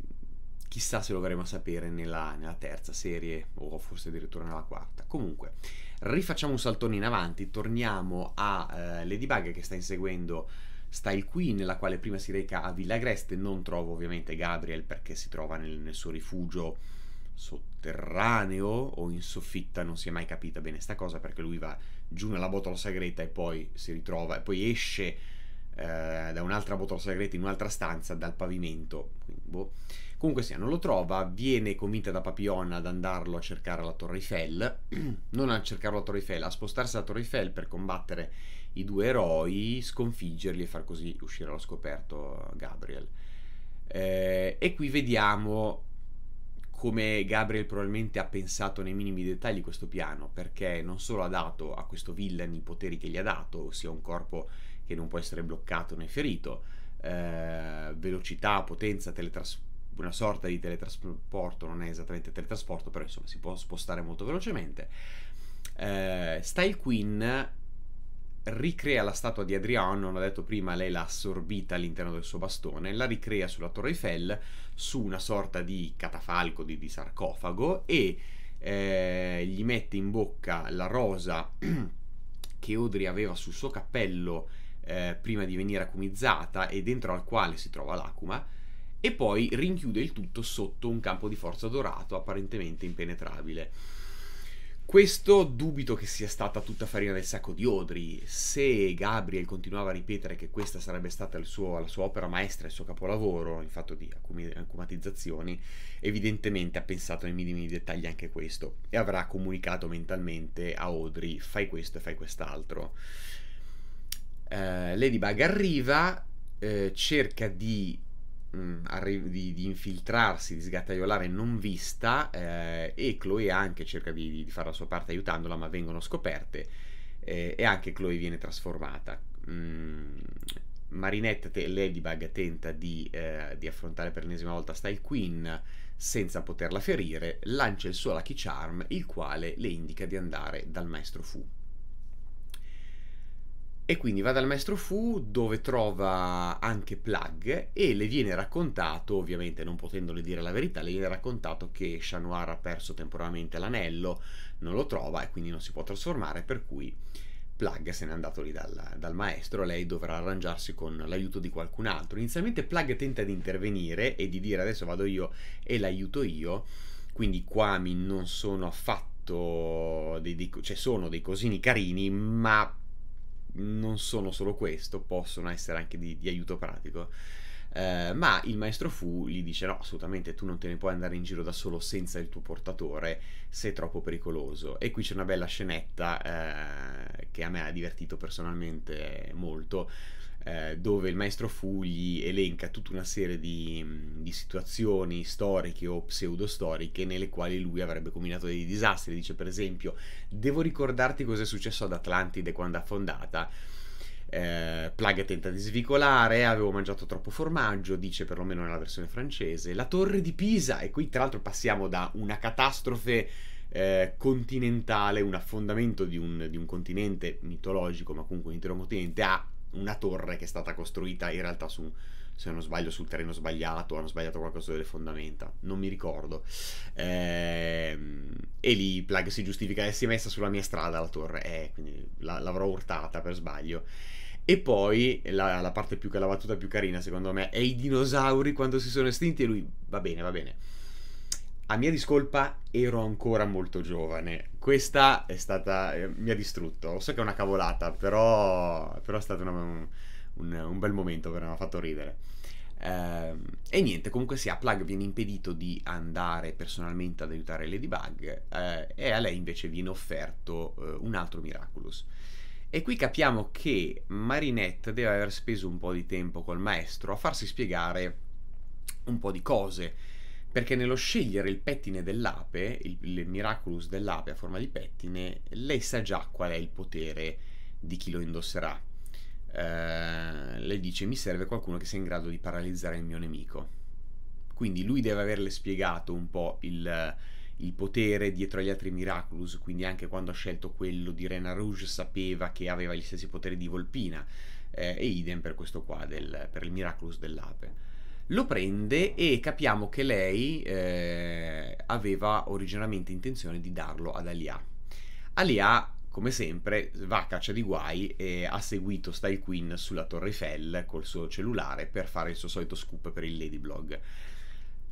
chissà se lo verremo a sapere nella, nella, terza serie o forse addirittura nella quarta. Comunque, rifacciamo un saltone in avanti, torniamo a eh, Ladybug che sta inseguendo Style Queen, la quale prima si reca a Villa Greste, non trovo ovviamente Gabriel perché si trova nel, nel suo rifugio sotterraneo o in soffitta, non si è mai capita bene sta cosa perché lui va giù nella botola segreta e poi si ritrova e poi esce eh, da un'altra botola segreta in un'altra stanza dal pavimento. Quindi, boh. Comunque sia, non lo trova, viene convinta da Papillon ad andarlo a cercare la Torre Eiffel, non a cercarlo alla Torre Eiffel, a spostarsi alla Torre Eiffel per combattere i due eroi, sconfiggerli e far così uscire allo scoperto Gabriel. Eh, e qui vediamo come Gabriel probabilmente ha pensato nei minimi dettagli questo piano, perché non solo ha dato a questo villain i poteri che gli ha dato, ossia un corpo che non può essere bloccato né ferito, eh, velocità, potenza, teletrasporto, una sorta di teletrasporto, non è esattamente teletrasporto, però insomma si può spostare molto velocemente. Eh, Style Queen ricrea la statua di Adriano, l'ho detto prima, lei l'ha assorbita all'interno del suo bastone, la ricrea sulla Torre Eiffel su una sorta di catafalco, di, di sarcofago e eh, gli mette in bocca la rosa che Audrey aveva sul suo cappello eh, prima di venire acumizzata e dentro al quale si trova l'acuma e poi rinchiude il tutto sotto un campo di forza dorato apparentemente impenetrabile. Questo dubito che sia stata tutta farina del sacco di Odri. Se Gabriel continuava a ripetere che questa sarebbe stata suo, la sua opera maestra, il suo capolavoro in fatto di acumatizzazioni, evidentemente ha pensato nei minimi dettagli anche questo e avrà comunicato mentalmente a Odri fai questo e fai quest'altro. Uh, Ladybug arriva, uh, cerca di mh, mm, arri- di, di, infiltrarsi, di sgattaiolare non vista eh, e Chloe anche cerca di, di, fare la sua parte aiutandola ma vengono scoperte eh, e anche Chloe viene trasformata. Mm, Marinette, te- Ladybug, tenta di, eh, di, affrontare per l'ennesima volta Style Queen senza poterla ferire, lancia il suo Lucky Charm, il quale le indica di andare dal maestro Fu. E quindi va dal maestro Fu dove trova anche Plug e le viene raccontato, ovviamente non potendole dire la verità, le viene raccontato che Shanoir ha perso temporaneamente l'anello, non lo trova e quindi non si può trasformare, per cui Plug se n'è andato lì dal, dal maestro, lei dovrà arrangiarsi con l'aiuto di qualcun altro. Inizialmente Plug tenta di intervenire e di dire adesso vado io e l'aiuto io, quindi Kwami non sono affatto... Dei, dei, cioè sono dei cosini carini, ma non sono solo questo, possono essere anche di, di aiuto pratico. Eh, ma il maestro Fu gli dice: No, assolutamente tu non te ne puoi andare in giro da solo senza il tuo portatore, sei troppo pericoloso. E qui c'è una bella scenetta eh, che a me ha divertito personalmente molto eh, dove il maestro Fugli elenca tutta una serie di, mm, di situazioni storiche o pseudostoriche nelle quali lui avrebbe combinato dei disastri. Dice per esempio, devo ricordarti cosa è successo ad Atlantide quando affondata. Eh, Plaga tenta di svicolare, avevo mangiato troppo formaggio, dice perlomeno nella versione francese, la torre di Pisa, e qui tra l'altro passiamo da una catastrofe eh, continentale, un affondamento di un, di un, continente mitologico, ma comunque un intero continente, a una torre che è stata costruita in realtà su, se non sbaglio, sul terreno sbagliato, hanno sbagliato qualcosa delle fondamenta, non mi ricordo. Ehm, e lì Plug si giustifica, eh, si è messa sulla mia strada la torre, eh, quindi la, l'avrò urtata per sbaglio. E poi la, la parte più, la battuta più carina secondo me è i dinosauri quando si sono estinti e lui va bene, va bene a mia discolpa ero ancora molto giovane. Questa è stata. Eh, mi ha distrutto. So che è una cavolata, però, però è stato una, un, un, bel momento perché mi ha fatto ridere. Eh, e niente, comunque sia, Plug viene impedito di andare personalmente ad aiutare Ladybug eh, e a lei invece viene offerto eh, un altro Miraculous. E qui capiamo che Marinette deve aver speso un po' di tempo col maestro a farsi spiegare un po' di cose perché nello scegliere il pettine dell'ape, il, il miraculous dell'ape a forma di pettine, lei sa già qual è il potere di chi lo indosserà. Uh, lei dice mi serve qualcuno che sia in grado di paralizzare il mio nemico. Quindi lui deve averle spiegato un po' il, il potere dietro agli altri miraculous, quindi anche quando ha scelto quello di Rena Rouge sapeva che aveva gli stessi poteri di Volpina, eh, e idem per questo qua, del, per il miraculous dell'ape. Lo prende e capiamo che lei eh, aveva originariamente intenzione di darlo ad Alia. Alia, come sempre, va a caccia di guai e ha seguito Style Queen sulla Torre Eiffel col suo cellulare per fare il suo solito scoop per il Ladyblog.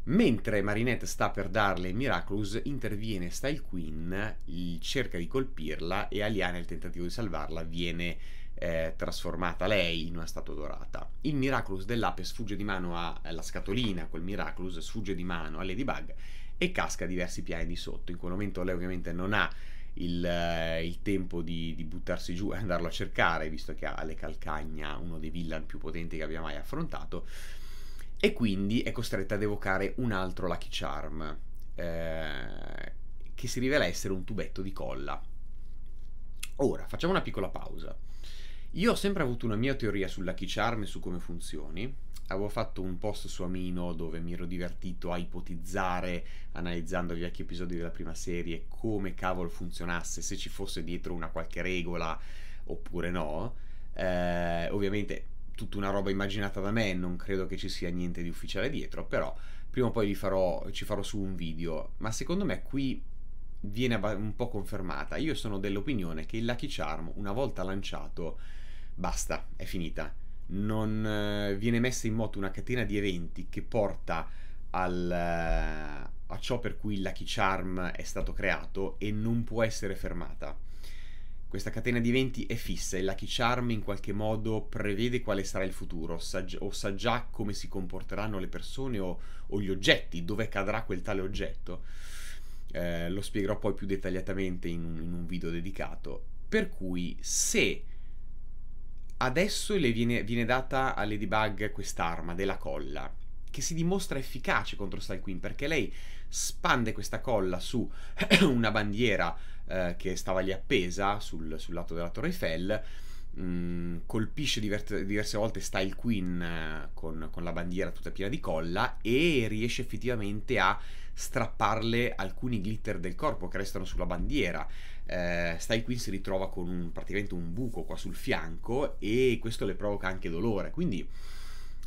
Mentre Marinette sta per darle Miraculous, interviene Style Queen, cerca di colpirla e Alia nel tentativo di salvarla viene eh, trasformata lei in una statua dorata. Il Miraculous dell'ape sfugge di mano alla eh, scatolina, quel Miraculous sfugge di mano a Ladybug e casca diversi piani di sotto. In quel momento lei ovviamente non ha il, eh, il tempo di, di, buttarsi giù e andarlo a cercare, visto che ha alle calcagna, uno dei villain più potenti che abbia mai affrontato, e quindi è costretta ad evocare un altro Lucky Charm, eh, che si rivela essere un tubetto di colla. Ora, facciamo una piccola pausa. Io ho sempre avuto una mia teoria sul Lucky Charm e su come funzioni. Avevo fatto un post su Amino dove mi ero divertito a ipotizzare, analizzando gli vecchi episodi della prima serie, come cavolo funzionasse, se ci fosse dietro una qualche regola oppure no. Eh, ovviamente tutta una roba immaginata da me, non credo che ci sia niente di ufficiale dietro, però prima o poi farò, ci farò su un video, ma secondo me qui viene un po' confermata. Io sono dell'opinione che il Lucky Charm, una volta lanciato, basta, è finita. Non eh, viene messa in moto una catena di eventi che porta al, eh, a ciò per cui il Lucky Charm è stato creato e non può essere fermata. Questa catena di eventi è fissa e Lucky Charm in qualche modo prevede quale sarà il futuro, saggi- o sa già come si comporteranno le persone o, o gli oggetti, dove cadrà quel tale oggetto. Eh, lo spiegherò poi più dettagliatamente in in un video dedicato. Per cui se Adesso le viene, viene data a Ladybug quest'arma della colla, che si dimostra efficace contro Queen, perché lei spande questa colla su una bandiera eh, che stava lì appesa sul, sul lato della Torre Eiffel. Mm, colpisce diverte, diverse volte Style Queen eh, con, con, la bandiera tutta piena di colla e riesce effettivamente a strapparle alcuni glitter del corpo che restano sulla bandiera eh, Style Queen si ritrova con un, praticamente un buco qua sul fianco e questo le provoca anche dolore, quindi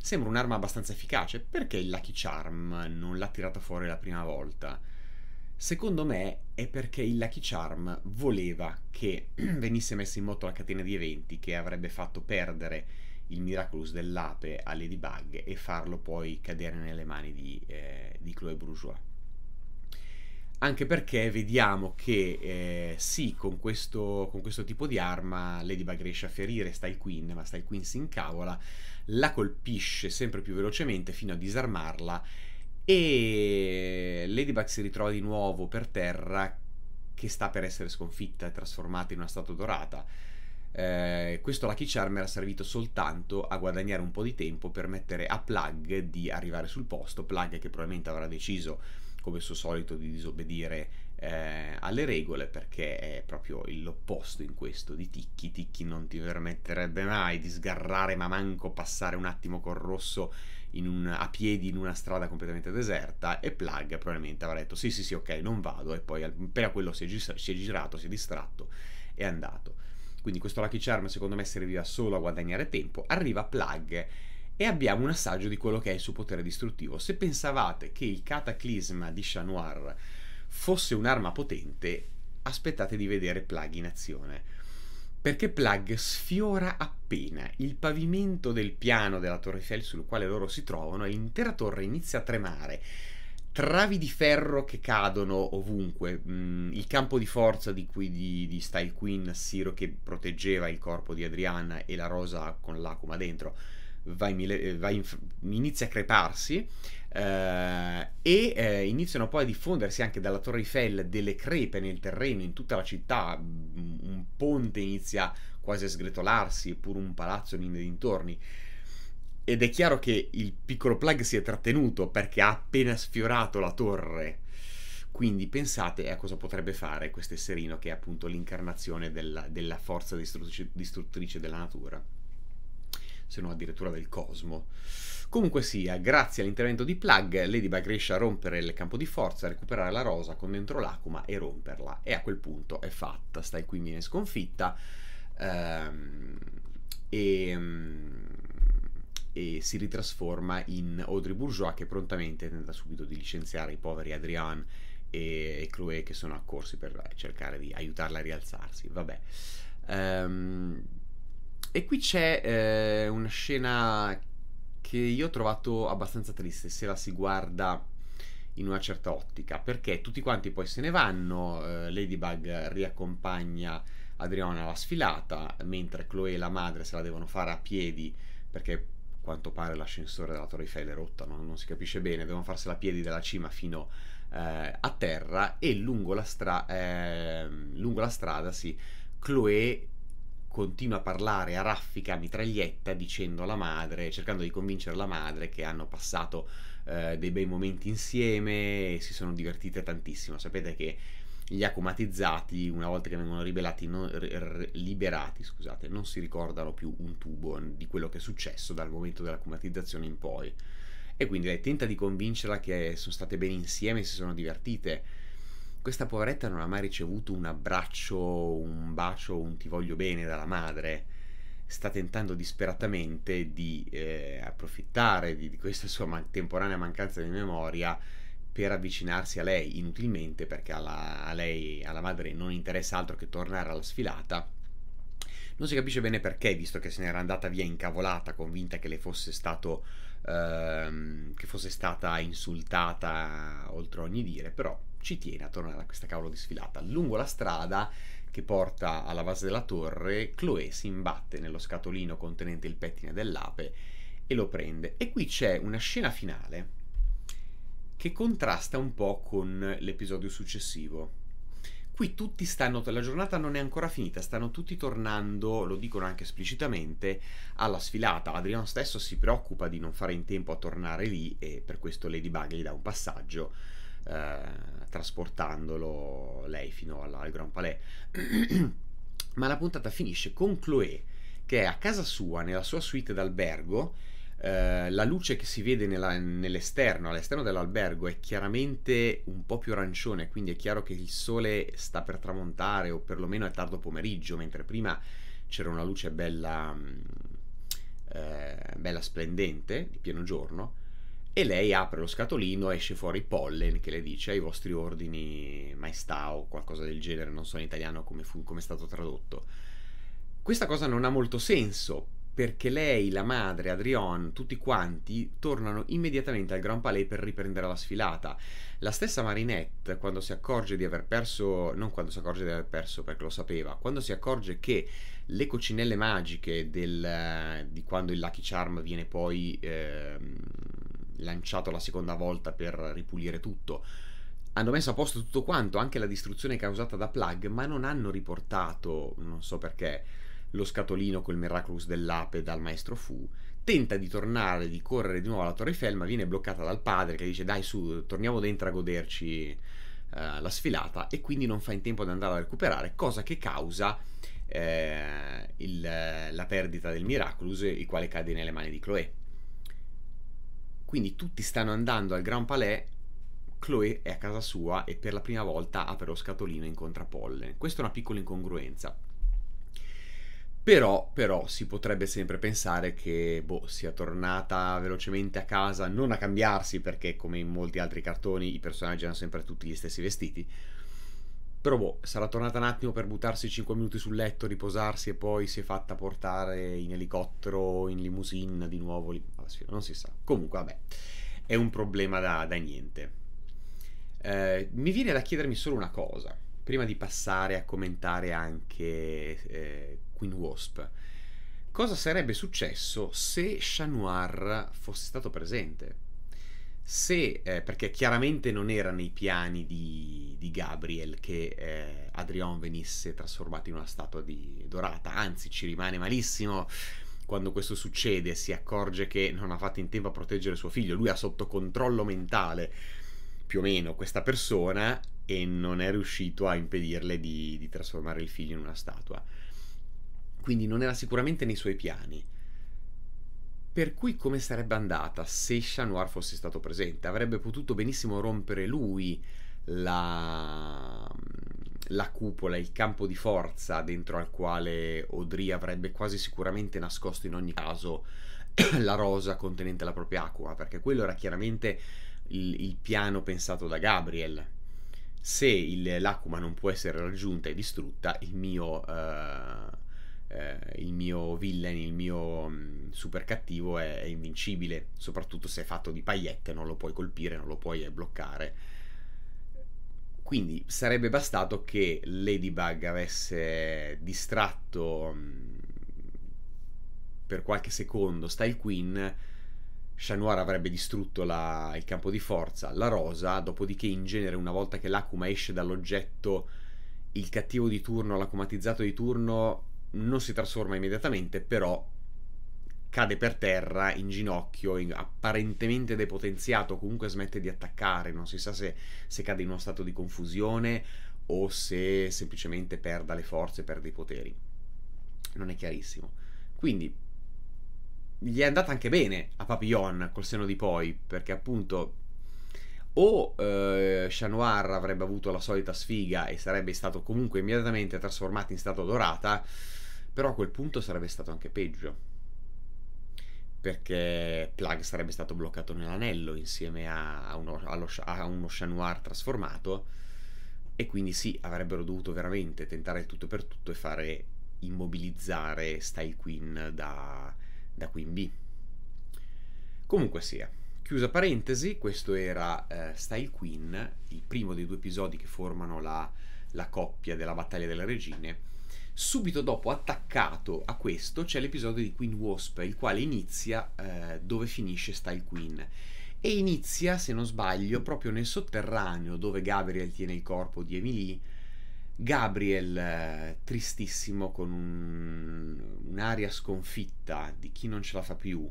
sembra un'arma abbastanza efficace. Perché il Lucky Charm non l'ha tirata fuori la prima volta? Secondo me è perché il Lucky Charm voleva che venisse messa in moto la catena di eventi che avrebbe fatto perdere il Miraculous dell'ape a Ladybug e farlo poi cadere nelle mani di, eh, di Chloe Bourgeois anche perché vediamo che eh, sì, con questo, con questo, tipo di arma Ladybug riesce a ferire Style Queen, ma Style Queen si incavola, la colpisce sempre più velocemente fino a disarmarla e Ladybug si ritrova di nuovo per terra che sta per essere sconfitta e trasformata in una statua dorata. Eh, questo Lucky Charm era servito soltanto a guadagnare un po' di tempo per mettere a Plug di arrivare sul posto, Plug che probabilmente avrà deciso come suo solito, di disobbedire eh, alle regole perché è proprio l'opposto in questo di Ticchi. Ticchi non ti permetterebbe mai di sgarrare ma manco passare un attimo col rosso un, a piedi in una strada completamente deserta e Plug probabilmente avrà detto sì sì sì ok non vado e poi appena quello si è, si è girato, si è distratto, è andato. Quindi questo Lucky Charm secondo me serviva solo a guadagnare tempo. Arriva Plug e abbiamo un assaggio di quello che è il suo potere distruttivo. Se pensavate che il cataclisma di Chat fosse un'arma potente, aspettate di vedere Plug in azione. Perché Plug sfiora appena il pavimento del piano della Torre Eiffel sul quale loro si trovano e l'intera torre inizia a tremare. Travi di ferro che cadono ovunque, mm, il campo di forza di cui di, di Style Queen, Siro che proteggeva il corpo di Adriana e la rosa con l'acqua dentro va eh, in, va in inizia a creparsi eh, e eh, iniziano poi a diffondersi anche dalla Torre Eiffel delle crepe nel terreno in tutta la città, un ponte inizia quasi a sgretolarsi, eppure un palazzo nei dintorni. Ed è chiaro che il piccolo plug si è trattenuto perché ha appena sfiorato la torre. Quindi pensate a cosa potrebbe fare questo esserino che è appunto l'incarnazione della, della forza distruttrice della natura se non addirittura del cosmo. Comunque sia, grazie all'intervento di Plug, Ladybug riesce a rompere il campo di forza, recuperare la rosa con dentro l'acuma e romperla. E a quel punto è fatta, stai qui viene sconfitta. Ehm, e, mm, e, si ritrasforma in Audrey Bourgeois che prontamente tenta subito di licenziare i poveri Adrian e, e Chloé che sono accorsi per cercare di aiutarla a rialzarsi. Vabbè. Ehm, e qui c'è eh, una scena che io ho trovato abbastanza triste se la si guarda in una certa ottica, perché tutti quanti poi se ne vanno, eh, Ladybug riaccompagna Adriana alla sfilata, mentre Chloe e la madre se la devono fare a piedi perché quanto pare l'ascensore della Torre Eiffel è rotta, non, non si capisce bene, devono farsela a piedi dalla cima fino eh, a terra e lungo la, stra- eh, lungo la strada sì, Chloe continua a parlare a raffica mitraglietta dicendo alla madre, cercando di convincere la madre che hanno passato eh, dei bei momenti insieme e si sono divertite tantissimo. Sapete che gli acumatizzati, una volta che vengono non, r- liberati, scusate, non si ricordano più un tubo di quello che è successo dal momento dell'acumatizzazione in poi. E quindi lei tenta di convincerla che sono state bene insieme, e si sono divertite questa poveretta non ha mai ricevuto un abbraccio, un bacio, un ti voglio bene dalla madre. Sta tentando disperatamente di eh, approfittare di, di, questa sua man- temporanea mancanza di memoria per avvicinarsi a lei inutilmente perché alla, a lei, alla madre, non interessa altro che tornare alla sfilata. Non si capisce bene perché, visto che se n'era andata via incavolata, convinta che le fosse stato ehm, che fosse stata insultata oltre ogni dire, però ci tiene a tornare a questa cavolo di sfilata. Lungo la strada che porta alla base della torre, Chloe si imbatte nello scatolino contenente il pettine dell'ape e lo prende. E qui c'è una scena finale che contrasta un po' con l'episodio successivo. Qui tutti stanno, la giornata non è ancora finita, stanno tutti tornando, lo dicono anche esplicitamente, alla sfilata. Adriano stesso si preoccupa di non fare in tempo a tornare lì e per questo Ladybug gli dà un passaggio eh, trasportandolo lei fino alla, al Grand Palais. Ma la puntata finisce con Chloé che è a casa sua, nella sua suite d'albergo. Eh, la luce che si vede nella, nell'esterno, all'esterno dell'albergo, è chiaramente un po' più arancione, quindi è chiaro che il sole sta per tramontare o perlomeno è tardo pomeriggio, mentre prima c'era una luce bella, mm, eh, bella splendente, di pieno giorno e lei apre lo scatolino, esce fuori Pollen che le dice ai vostri ordini maestà o qualcosa del genere, non so in italiano come, fu, come è stato tradotto. Questa cosa non ha molto senso perché lei, la madre, Adrion, tutti quanti tornano immediatamente al Grand Palais per riprendere la sfilata. La stessa Marinette, quando si accorge di aver perso, non quando si accorge di aver perso perché lo sapeva, quando si accorge che le coccinelle magiche del, di quando il Lucky Charm viene poi... Eh, lanciato la seconda volta per ripulire tutto. Hanno messo a posto tutto quanto, anche la distruzione causata da Plug, ma non hanno riportato, non so perché, lo scatolino col Miraculous dell'ape dal maestro Fu. Tenta di tornare, di correre di nuovo alla Torre Eiffel, ma viene bloccata dal padre che dice dai su, torniamo dentro a goderci uh, la sfilata e quindi non fa in tempo ad andare a recuperare, cosa che causa eh, il, la perdita del Miraculous, il quale cade nelle mani di Chloe. Quindi tutti stanno andando al Gran Palais, Chloe è a casa sua e per la prima volta apre lo scatolino e incontra Pollen. Questa è una piccola incongruenza. Però, però, si potrebbe sempre pensare che boh, sia tornata velocemente a casa, non a cambiarsi perché come in molti altri cartoni i personaggi hanno sempre tutti gli stessi vestiti, però boh, sarà tornata un attimo per buttarsi 5 minuti sul letto, riposarsi e poi si è fatta portare in elicottero, in limousine di nuovo. Lì. Non si sa. Comunque, vabbè, è un problema da, da niente. Eh, mi viene da chiedermi solo una cosa, prima di passare a commentare anche eh, Queen Wasp. Cosa sarebbe successo se Chanoir fosse stato presente? se, eh, perché chiaramente non era nei piani di, di Gabriel che eh, Adrian venisse trasformato in una statua di, dorata, anzi ci rimane malissimo quando questo succede, si accorge che non ha fatto in tempo a proteggere suo figlio, lui ha sotto controllo mentale più o meno questa persona e non è riuscito a impedirle di, di trasformare il figlio in una statua. Quindi non era sicuramente nei suoi piani per cui come sarebbe andata se Chat fosse stato presente? Avrebbe potuto benissimo rompere lui la, la cupola, il campo di forza dentro al quale Odri avrebbe quasi sicuramente nascosto in ogni caso la rosa contenente la propria acqua, perché quello era chiaramente il, il piano pensato da Gabriel. Se il, l'acqua non può essere raggiunta e distrutta, il mio... Uh, eh, il mio villain, il mio mm, super cattivo è, è, invincibile, soprattutto se è fatto di pagliette, non lo puoi colpire, non lo puoi bloccare. Quindi sarebbe bastato che Ladybug avesse distratto mh, mm, per qualche secondo Style Queen, Shanoir avrebbe distrutto la, il campo di forza, la rosa, dopodiché in genere una volta che l'Akuma esce dall'oggetto, il cattivo di turno, l'acumatizzato di turno non si trasforma immediatamente, però cade per terra in ginocchio, in, apparentemente depotenziato, comunque smette di attaccare, non si sa se, se cade in uno stato di confusione o se semplicemente perda le forze, perde i poteri. Non è chiarissimo. Quindi gli è andata anche bene a Papillon col seno di poi, perché appunto o eh, Chanoir avrebbe avuto la solita sfiga e sarebbe stato comunque immediatamente trasformato in stato dorata, però a quel punto sarebbe stato anche peggio. Perché Plug sarebbe stato bloccato nell'anello insieme a uno, allo, a uno Chanoir trasformato. E quindi sì, avrebbero dovuto veramente tentare il tutto per tutto e fare immobilizzare Style Queen da, da Queen B. Comunque sia, chiusa parentesi, questo era eh, Style Queen, il primo dei due episodi che formano la, la coppia della battaglia delle regine Subito dopo, attaccato a questo, c'è l'episodio di Queen Wasp, il quale inizia eh, dove finisce Style Queen. E inizia, se non sbaglio, proprio nel sotterraneo dove Gabriel tiene il corpo di Emily. Gabriel, eh, tristissimo, con un, un'aria sconfitta di chi non ce la fa più.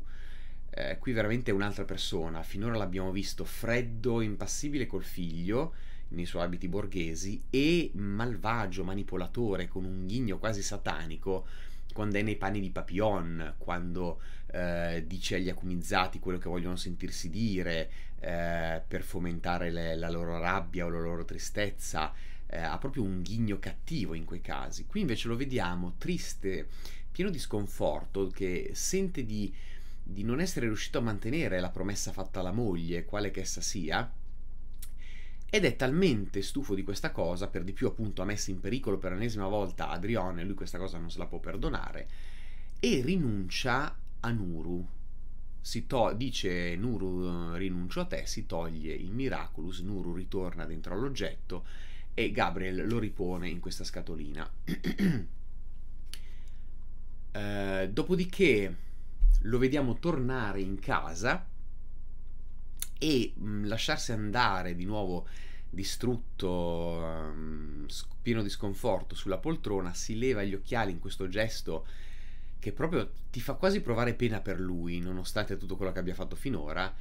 Eh, qui veramente è un'altra persona. Finora l'abbiamo visto freddo, impassibile col figlio nei suoi abiti borghesi e malvagio, manipolatore, con un ghigno quasi satanico quando è nei panni di Papillon, quando eh, dice agli acumizzati quello che vogliono sentirsi dire eh, per fomentare le, la loro rabbia o la loro tristezza, eh, ha proprio un ghigno cattivo in quei casi. Qui invece lo vediamo triste, pieno di sconforto, che sente di, di non essere riuscito a mantenere la promessa fatta alla moglie, quale che essa sia, ed è talmente stufo di questa cosa, per di più appunto ha messo in pericolo per l'ennesima volta Adrione, lui questa cosa non se la può perdonare, e rinuncia a Nuru. To- dice Nuru eh, rinuncio a te, si toglie il Miraculous, Nuru ritorna dentro all'oggetto e Gabriel lo ripone in questa scatolina. eh, dopodiché lo vediamo tornare in casa e mh, mm, lasciarsi andare di nuovo distrutto, mh, mm, pieno di sconforto sulla poltrona, si leva gli occhiali in questo gesto che proprio ti fa quasi provare pena per lui, nonostante tutto quello che abbia fatto finora.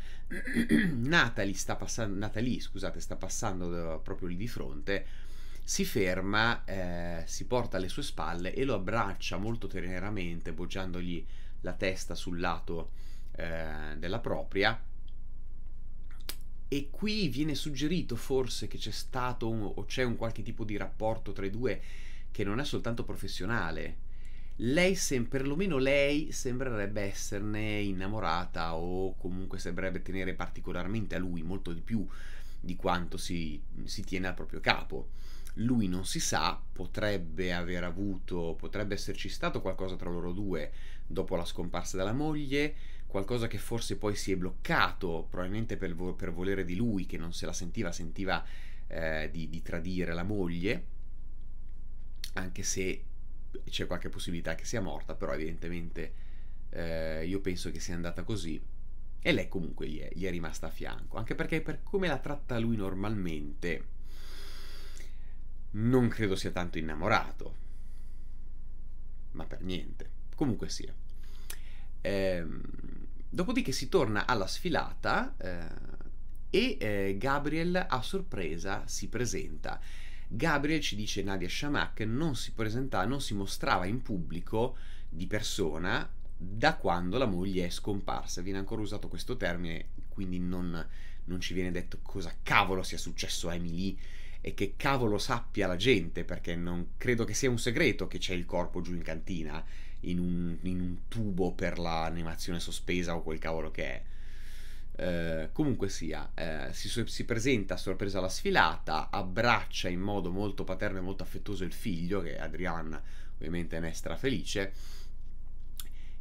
Natalie sta, passa- Natalie, scusate, sta passando eh, proprio lì di fronte, si ferma, eh, si porta alle sue spalle e lo abbraccia molto teneramente, poggiandogli la testa sul lato eh, della propria e qui viene suggerito forse che c'è stato un, o c'è un qualche tipo di rapporto tra i due che non è soltanto professionale. Lei, sem- perlomeno lei, sembrerebbe esserne innamorata o comunque sembrerebbe tenere particolarmente a lui, molto di più di quanto si, si tiene al proprio capo. Lui non si sa, potrebbe aver avuto, potrebbe esserci stato qualcosa tra loro due dopo la scomparsa della moglie, qualcosa che forse poi si è bloccato, probabilmente per, vo- per volere di lui, che non se la sentiva, sentiva eh, di, di tradire la moglie, anche se c'è qualche possibilità che sia morta, però evidentemente eh, io penso che sia andata così. E lei comunque gli è, gli è, rimasta a fianco, anche perché per come la tratta lui normalmente non credo sia tanto innamorato, ma per niente. Comunque sia. Ehm, Dopodiché si torna alla sfilata eh, e eh, Gabriel a sorpresa si presenta. Gabriel ci dice Nadia Shamak non si presentava, non si mostrava in pubblico di persona da quando la moglie è scomparsa. Viene ancora usato questo termine, quindi non, non ci viene detto cosa cavolo sia successo a Emily e che cavolo sappia la gente, perché non credo che sia un segreto che c'è il corpo giù in cantina in un, in un tubo per l'animazione sospesa o quel cavolo che è. Eh, comunque sia, eh, si, si, presenta a sorpresa alla sfilata, abbraccia in modo molto paterno e molto affettuoso il figlio, che Adrian ovviamente ne è strafelice,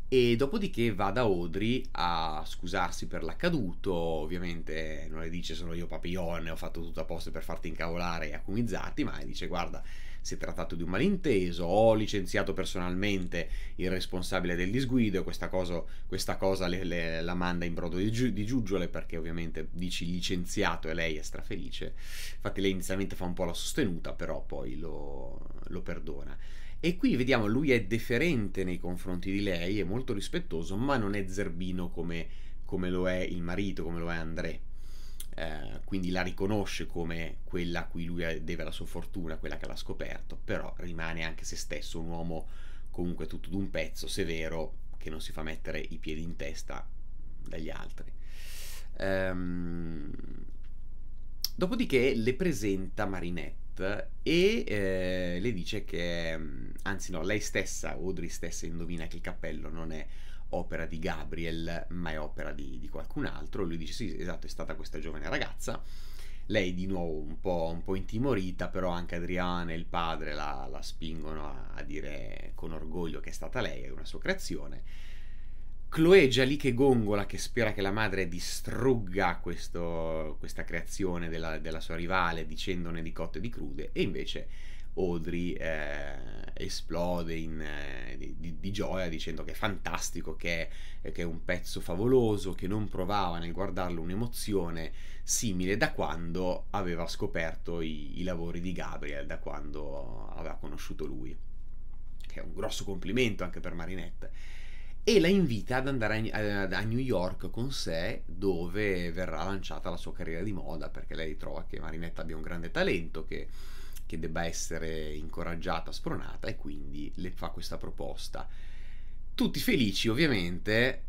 e dopodiché va da Audrey a scusarsi per l'accaduto, ovviamente non le dice sono io papillon, ho fatto tutto apposta per farti incavolare e accumizzarti, ma le dice guarda si è trattato di un malinteso, ho licenziato personalmente il responsabile del disguido e questa cosa, questa cosa le, le, la manda in brodo di, giu, di, giuggiole perché ovviamente dici licenziato e lei è strafelice. Infatti lei inizialmente fa un po' la sostenuta, però poi lo, lo perdona. E qui vediamo, lui è deferente nei confronti di lei, è molto rispettoso, ma non è zerbino come, come lo è il marito, come lo è André. Eh, quindi la riconosce come quella a cui lui deve la sua fortuna, quella che l'ha scoperto, però rimane anche se stesso un uomo comunque tutto d'un pezzo, severo, che non si fa mettere i piedi in testa dagli altri. Ehm... Dopodiché le presenta Marinette e eh, le dice che, mm, anzi no, lei stessa, Audrey stessa indovina che il cappello non è opera di Gabriel, ma è opera di, di qualcun altro. Lui dice: Sì, esatto, è stata questa giovane ragazza. Lei di nuovo un po', un po intimorita, però anche Adriana e il padre la, la spingono a, a, dire con orgoglio che è stata lei, è una sua creazione. Chloe è già lì che gongola, che spera che la madre distrugga questo, questa creazione della, della sua rivale dicendone di cotte e di crude, e invece Audrey eh, esplode in, eh, di, di, gioia dicendo che è fantastico, che è, che è, un pezzo favoloso, che non provava nel guardarlo un'emozione simile da quando aveva scoperto i, i lavori di Gabriel, da quando aveva conosciuto lui, che è un grosso complimento anche per Marinette e la invita ad andare a, New eh, York con sé dove verrà lanciata la sua carriera di moda perché lei trova che Marinette abbia un grande talento, che che debba essere incoraggiata, spronata e quindi le fa questa proposta. Tutti felici ovviamente,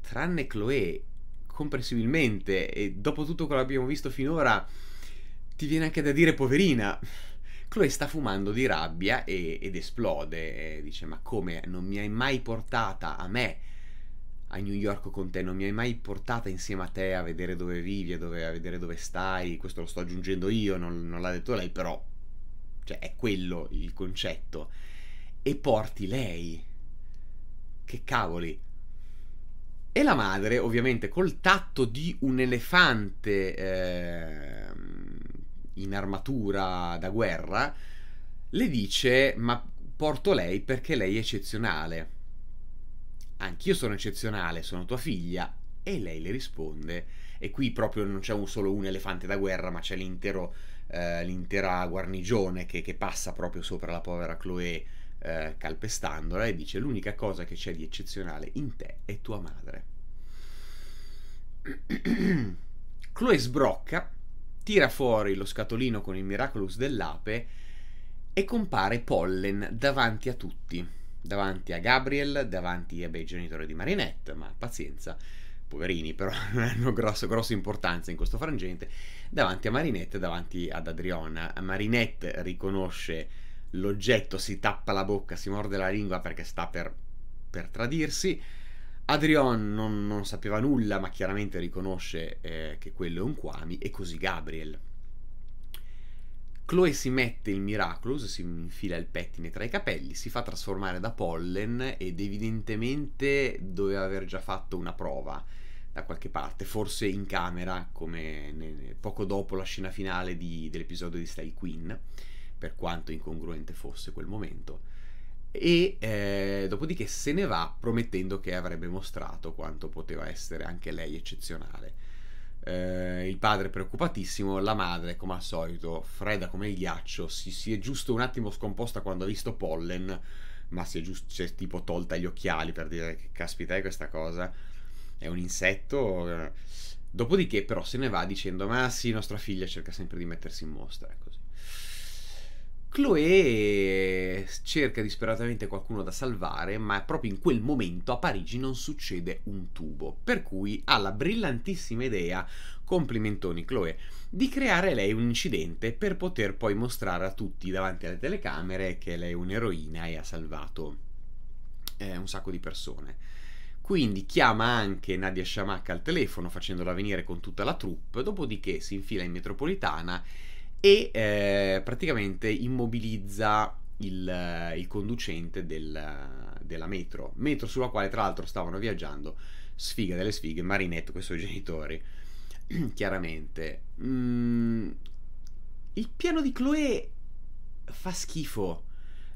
tranne Chloe, comprensibilmente, e dopo tutto quello che abbiamo visto finora, ti viene anche da dire poverina. Chloe sta fumando di rabbia e, ed esplode, e dice ma come non mi hai mai portata a me a New York con te, non mi hai mai portata insieme a te a vedere dove vivi, a, dove, a vedere dove stai, questo lo sto aggiungendo io, non, non l'ha detto lei, però cioè è quello il concetto, e porti lei. Che cavoli. E la madre, ovviamente, col tatto di un elefante eh, in armatura da guerra, le dice, ma porto lei perché lei è eccezionale. Anch'io sono eccezionale, sono tua figlia. E lei le risponde, e qui proprio non c'è un solo un elefante da guerra, ma c'è l'intero eh, l'intera guarnigione che, che, passa proprio sopra la povera Chloe eh, calpestandola e dice l'unica cosa che c'è di eccezionale in te è tua madre. Chloe sbrocca, tira fuori lo scatolino con il Miraculous dell'ape e compare Pollen davanti a tutti, davanti a Gabriel, davanti ai genitori di Marinette, ma pazienza, poverini però non hanno grosso, grossa importanza in questo frangente, davanti a Marinette e davanti ad Adrionna. Marinette riconosce l'oggetto, si tappa la bocca, si morde la lingua perché sta per, per tradirsi. Adrion non, non, sapeva nulla, ma chiaramente riconosce eh, che quello è un Kwami, e così Gabriel. Chloe si mette il Miraculous, si infila il pettine tra i capelli, si fa trasformare da pollen ed evidentemente doveva aver già fatto una prova da qualche parte, forse in camera, come nel, poco dopo la scena finale di, dell'episodio di Style Queen, per quanto incongruente fosse quel momento. E eh, dopodiché se ne va promettendo che avrebbe mostrato quanto poteva essere anche lei eccezionale. Eh, il padre preoccupatissimo, la madre, come al solito, fredda come il ghiaccio, si, si, è giusto un attimo scomposta quando ha visto Pollen, ma si è giusto, si tipo tolta gli occhiali per dire che caspita è questa cosa, è un insetto. Eh, dopodiché però se ne va dicendo ma sì, nostra figlia cerca sempre di mettersi in mostra. Chloe cerca disperatamente qualcuno da salvare, ma proprio in quel momento a Parigi non succede un tubo, per cui ha la brillantissima idea, complimentoni Chloe, di creare lei un incidente per poter poi mostrare a tutti davanti alle telecamere che lei è un'eroina e ha salvato eh, un sacco di persone. Quindi chiama anche Nadia Shamak al telefono facendola venire con tutta la troupe, dopodiché si infila in metropolitana e eh, praticamente immobilizza il, eh, il conducente del, della metro, metro sulla quale tra l'altro stavano viaggiando, sfiga delle sfighe, Marinette con i suoi genitori, chiaramente. Mm, il piano di Chloe fa schifo,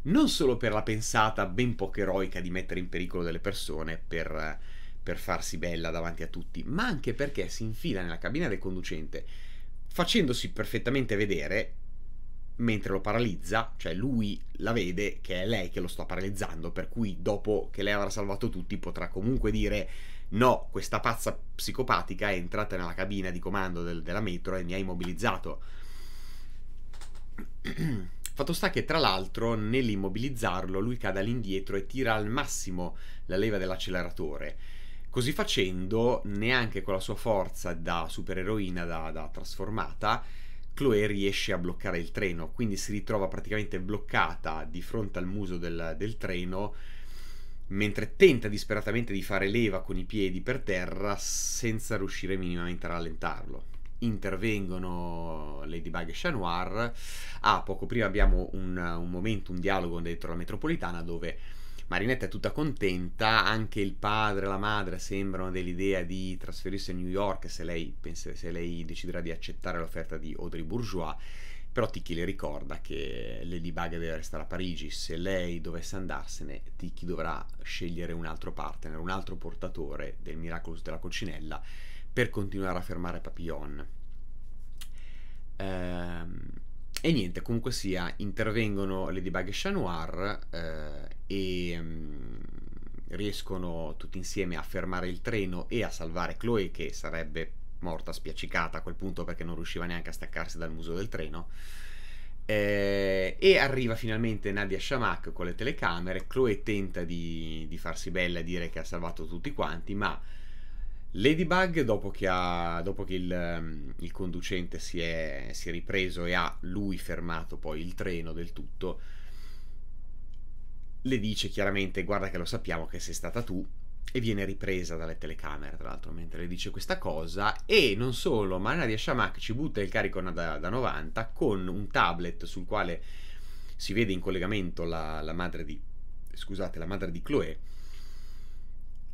non solo per la pensata ben poco eroica di mettere in pericolo delle persone per, per farsi bella davanti a tutti, ma anche perché si infila nella cabina del conducente facendosi perfettamente vedere mentre lo paralizza, cioè lui la vede che è lei che lo sta paralizzando, per cui dopo che lei avrà salvato tutti potrà comunque dire no, questa pazza psicopatica è entrata nella cabina di comando del, della metro e mi ha immobilizzato. Fatto sta che tra l'altro nell'immobilizzarlo lui cade all'indietro e tira al massimo la leva dell'acceleratore Così facendo, neanche con la sua forza da supereroina, da, da trasformata, Chloe riesce a bloccare il treno, quindi si ritrova praticamente bloccata di fronte al muso del, del treno, mentre tenta disperatamente di fare leva con i piedi per terra senza riuscire minimamente a rallentarlo. Intervengono Ladybug e Chanoir. Ah, poco prima abbiamo un, un momento, un dialogo dentro la metropolitana dove Marinetta è tutta contenta, anche il padre e la madre sembrano dell'idea di trasferirsi a New York se lei, pensa, se lei deciderà di accettare l'offerta di Audrey Bourgeois, però Tiki le ricorda che Lady Bug deve restare a Parigi, se lei dovesse andarsene Tiki dovrà scegliere un altro partner, un altro portatore del Miraculous della Coccinella per continuare a fermare Papillon. Ehm... E niente, comunque sia, intervengono Ladybug e Chat Noir eh, e um, riescono tutti insieme a fermare il treno e a salvare Chloe che sarebbe morta spiaccicata a quel punto perché non riusciva neanche a staccarsi dal muso del treno. Eh, e arriva finalmente Nadia Shamak con le telecamere. Chloe tenta di, di, farsi bella e dire che ha salvato tutti quanti, ma Ladybug, dopo che, ha, dopo che il, mm, il, conducente si è, si è ripreso e ha lui fermato poi il treno del tutto, le dice chiaramente guarda che lo sappiamo che sei stata tu e viene ripresa dalle telecamere tra l'altro mentre le dice questa cosa e non solo ma Nadia Shamak ci butta il carico da, da 90 con un tablet sul quale si vede in collegamento la, la madre di scusate la madre di Chloe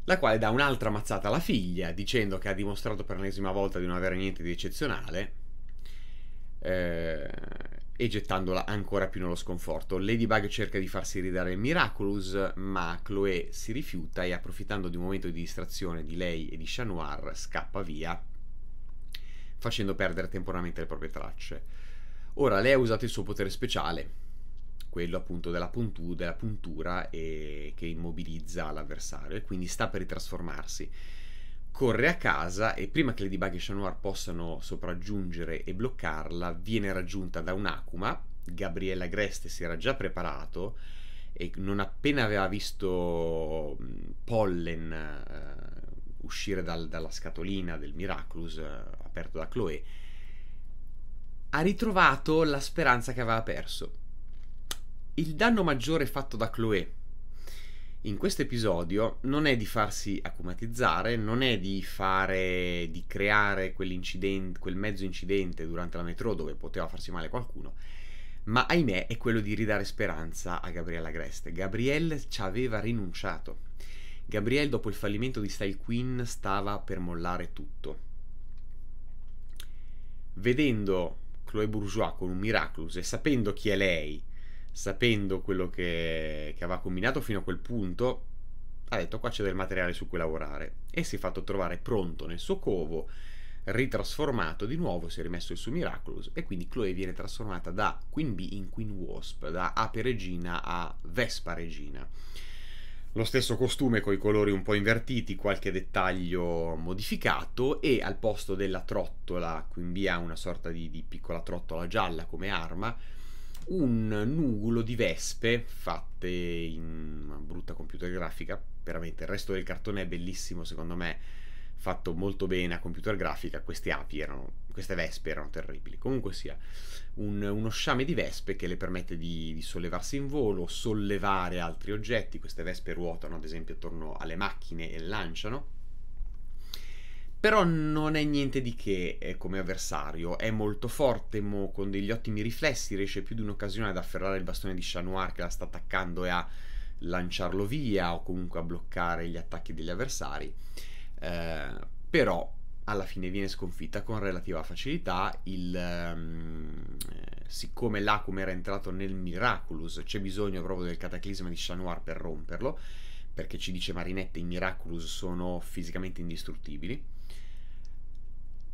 la quale dà un'altra mazzata alla figlia dicendo che ha dimostrato per l'ennesima volta di non avere niente di eccezionale eh, e gettandola ancora più nello sconforto. Ladybug cerca di farsi ridare il Miraculous, ma Chloe si rifiuta e approfittando di un momento di distrazione di lei e di Chanoir scappa via, facendo perdere temporaneamente le proprie tracce. Ora lei ha usato il suo potere speciale, quello appunto della, puntu- della puntura e- che immobilizza l'avversario e quindi sta per ritrasformarsi corre a casa e prima che le Debug e Shanoir possano sopraggiungere e bloccarla, viene raggiunta da un Akuma. Gabriella Greste si era già preparato e non appena aveva visto Pollen eh, uscire dal, dalla scatolina del Miraculous eh, aperto da Chloe, ha ritrovato la speranza che aveva perso. Il danno maggiore fatto da Chloe in questo episodio non è di farsi acumatizzare, non è di fare, di creare quel mezzo incidente durante la metro dove poteva farsi male qualcuno, ma ahimè è quello di ridare speranza a Gabriella Greste. Gabrielle ci aveva rinunciato. Gabrielle dopo il fallimento di Style Queen stava per mollare tutto. Vedendo Chloe Bourgeois con un Miraculous e sapendo chi è lei sapendo quello che, che, aveva combinato fino a quel punto, ha detto qua c'è del materiale su cui lavorare e si è fatto trovare pronto nel suo covo, ritrasformato di nuovo, si è rimesso il suo Miraculous e quindi Chloe viene trasformata da Queen Bee in Queen Wasp, da ape regina a vespa regina. Lo stesso costume con i colori un po' invertiti, qualche dettaglio modificato e al posto della trottola Queen Bee ha una sorta di, di piccola trottola gialla come arma un nugolo di vespe fatte in una brutta computer grafica. Veramente il resto del cartone è bellissimo, secondo me, fatto molto bene a computer grafica. Queste api erano, queste vespe erano terribili. Comunque sia, un, uno sciame di vespe che le permette di, di sollevarsi in volo, sollevare altri oggetti. Queste vespe ruotano ad esempio attorno alle macchine e lanciano però non è niente di che eh, come avversario, è molto forte, mo, con degli ottimi riflessi, riesce più di un'occasione ad afferrare il bastone di Chanoir che la sta attaccando e a lanciarlo via o comunque a bloccare gli attacchi degli avversari. Eh, però alla fine viene sconfitta con relativa facilità, il, um, siccome l'Acum era entrato nel Miraculous c'è bisogno proprio del cataclisma di Chanoir per romperlo, perché ci dice Marinette i Miraculous sono fisicamente indistruttibili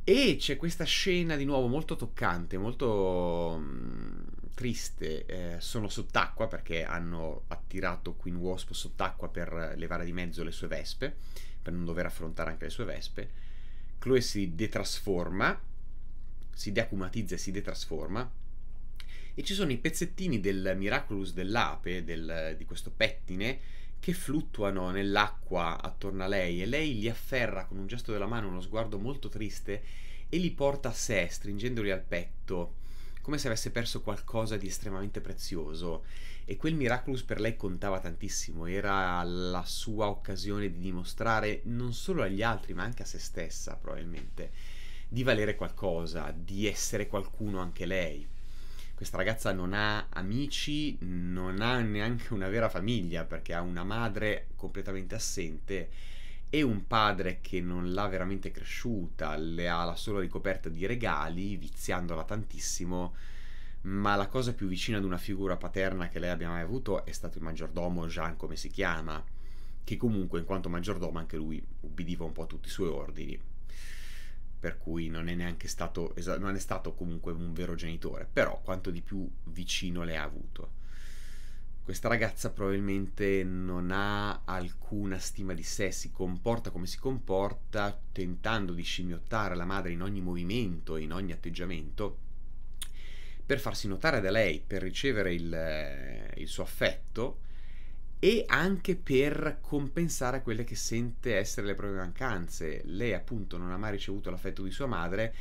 e c'è questa scena di nuovo molto toccante, molto mm, triste. Eh, sono sott'acqua perché hanno attirato Queen Wasp sott'acqua per levare di mezzo le sue vespe, per non dover affrontare anche le sue vespe. Chloe si detrasforma, si deacumatizza e si detrasforma. E ci sono i pezzettini del Miraculous dell'ape, del, di questo pettine, che fluttuano nell'acqua attorno a lei e lei li afferra con un gesto della mano, uno sguardo molto triste e li porta a sé, stringendoli al petto, come se avesse perso qualcosa di estremamente prezioso. E quel miraculous per lei contava tantissimo, era la sua occasione di dimostrare non solo agli altri, ma anche a se stessa, probabilmente, di valere qualcosa, di essere qualcuno anche lei questa ragazza non ha amici, non ha neanche una vera famiglia perché ha una madre completamente assente e un padre che non l'ha veramente cresciuta, le ha la sola ricoperta di regali, viziandola tantissimo, ma la cosa più vicina ad una figura paterna che lei abbia mai avuto è stato il maggiordomo Jean come si chiama, che comunque in quanto maggiordomo anche lui ubbidiva un po' tutti i suoi ordini per cui non è neanche stato, non è stato comunque un vero genitore, però quanto di più vicino le ha avuto. Questa ragazza probabilmente non ha alcuna stima di sé, si comporta come si comporta, tentando di scimmiottare la madre in ogni movimento, in ogni atteggiamento, per farsi notare da lei, per ricevere il, eh, il suo affetto, e anche per compensare quelle che sente essere le proprie mancanze. Lei appunto non ha mai ricevuto l'affetto di sua madre,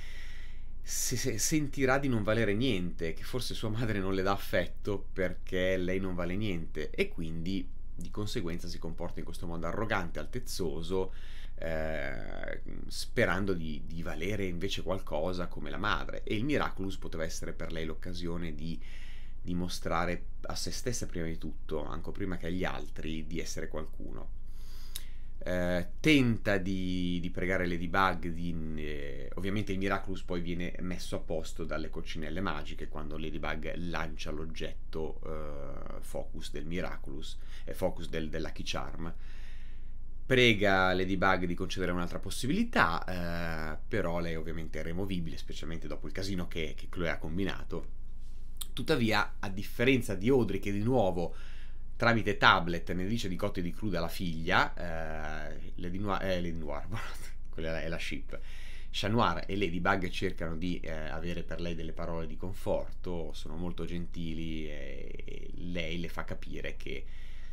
se, se, sentirà di non valere niente, che forse sua madre non le dà affetto perché lei non vale niente e quindi di conseguenza si comporta in questo modo arrogante, altezzoso, eh, sperando di, di valere invece qualcosa come la madre. E il Miraculous poteva essere per lei l'occasione di di mostrare a se stessa prima di tutto, anche prima che agli altri, di essere qualcuno. Eh, tenta di, di, pregare Ladybug, di, eh, ovviamente il Miraculous poi viene messo a posto dalle coccinelle magiche quando Ladybug lancia l'oggetto eh, Focus del Miraculous, e eh, Focus del, del Lucky Charm. Prega Ladybug di concedere un'altra possibilità, eh, però lei ovviamente è removibile, specialmente dopo il casino che, che Chloe ha combinato Tuttavia, a differenza di Audrey, che di nuovo tramite tablet ne dice di cotte di cruda alla figlia, eh, Lady Noir, eh, Lady Noir quella è la ship. Chat e Ladybug cercano di eh, avere per lei delle parole di conforto, sono molto gentili e, e, lei le fa capire che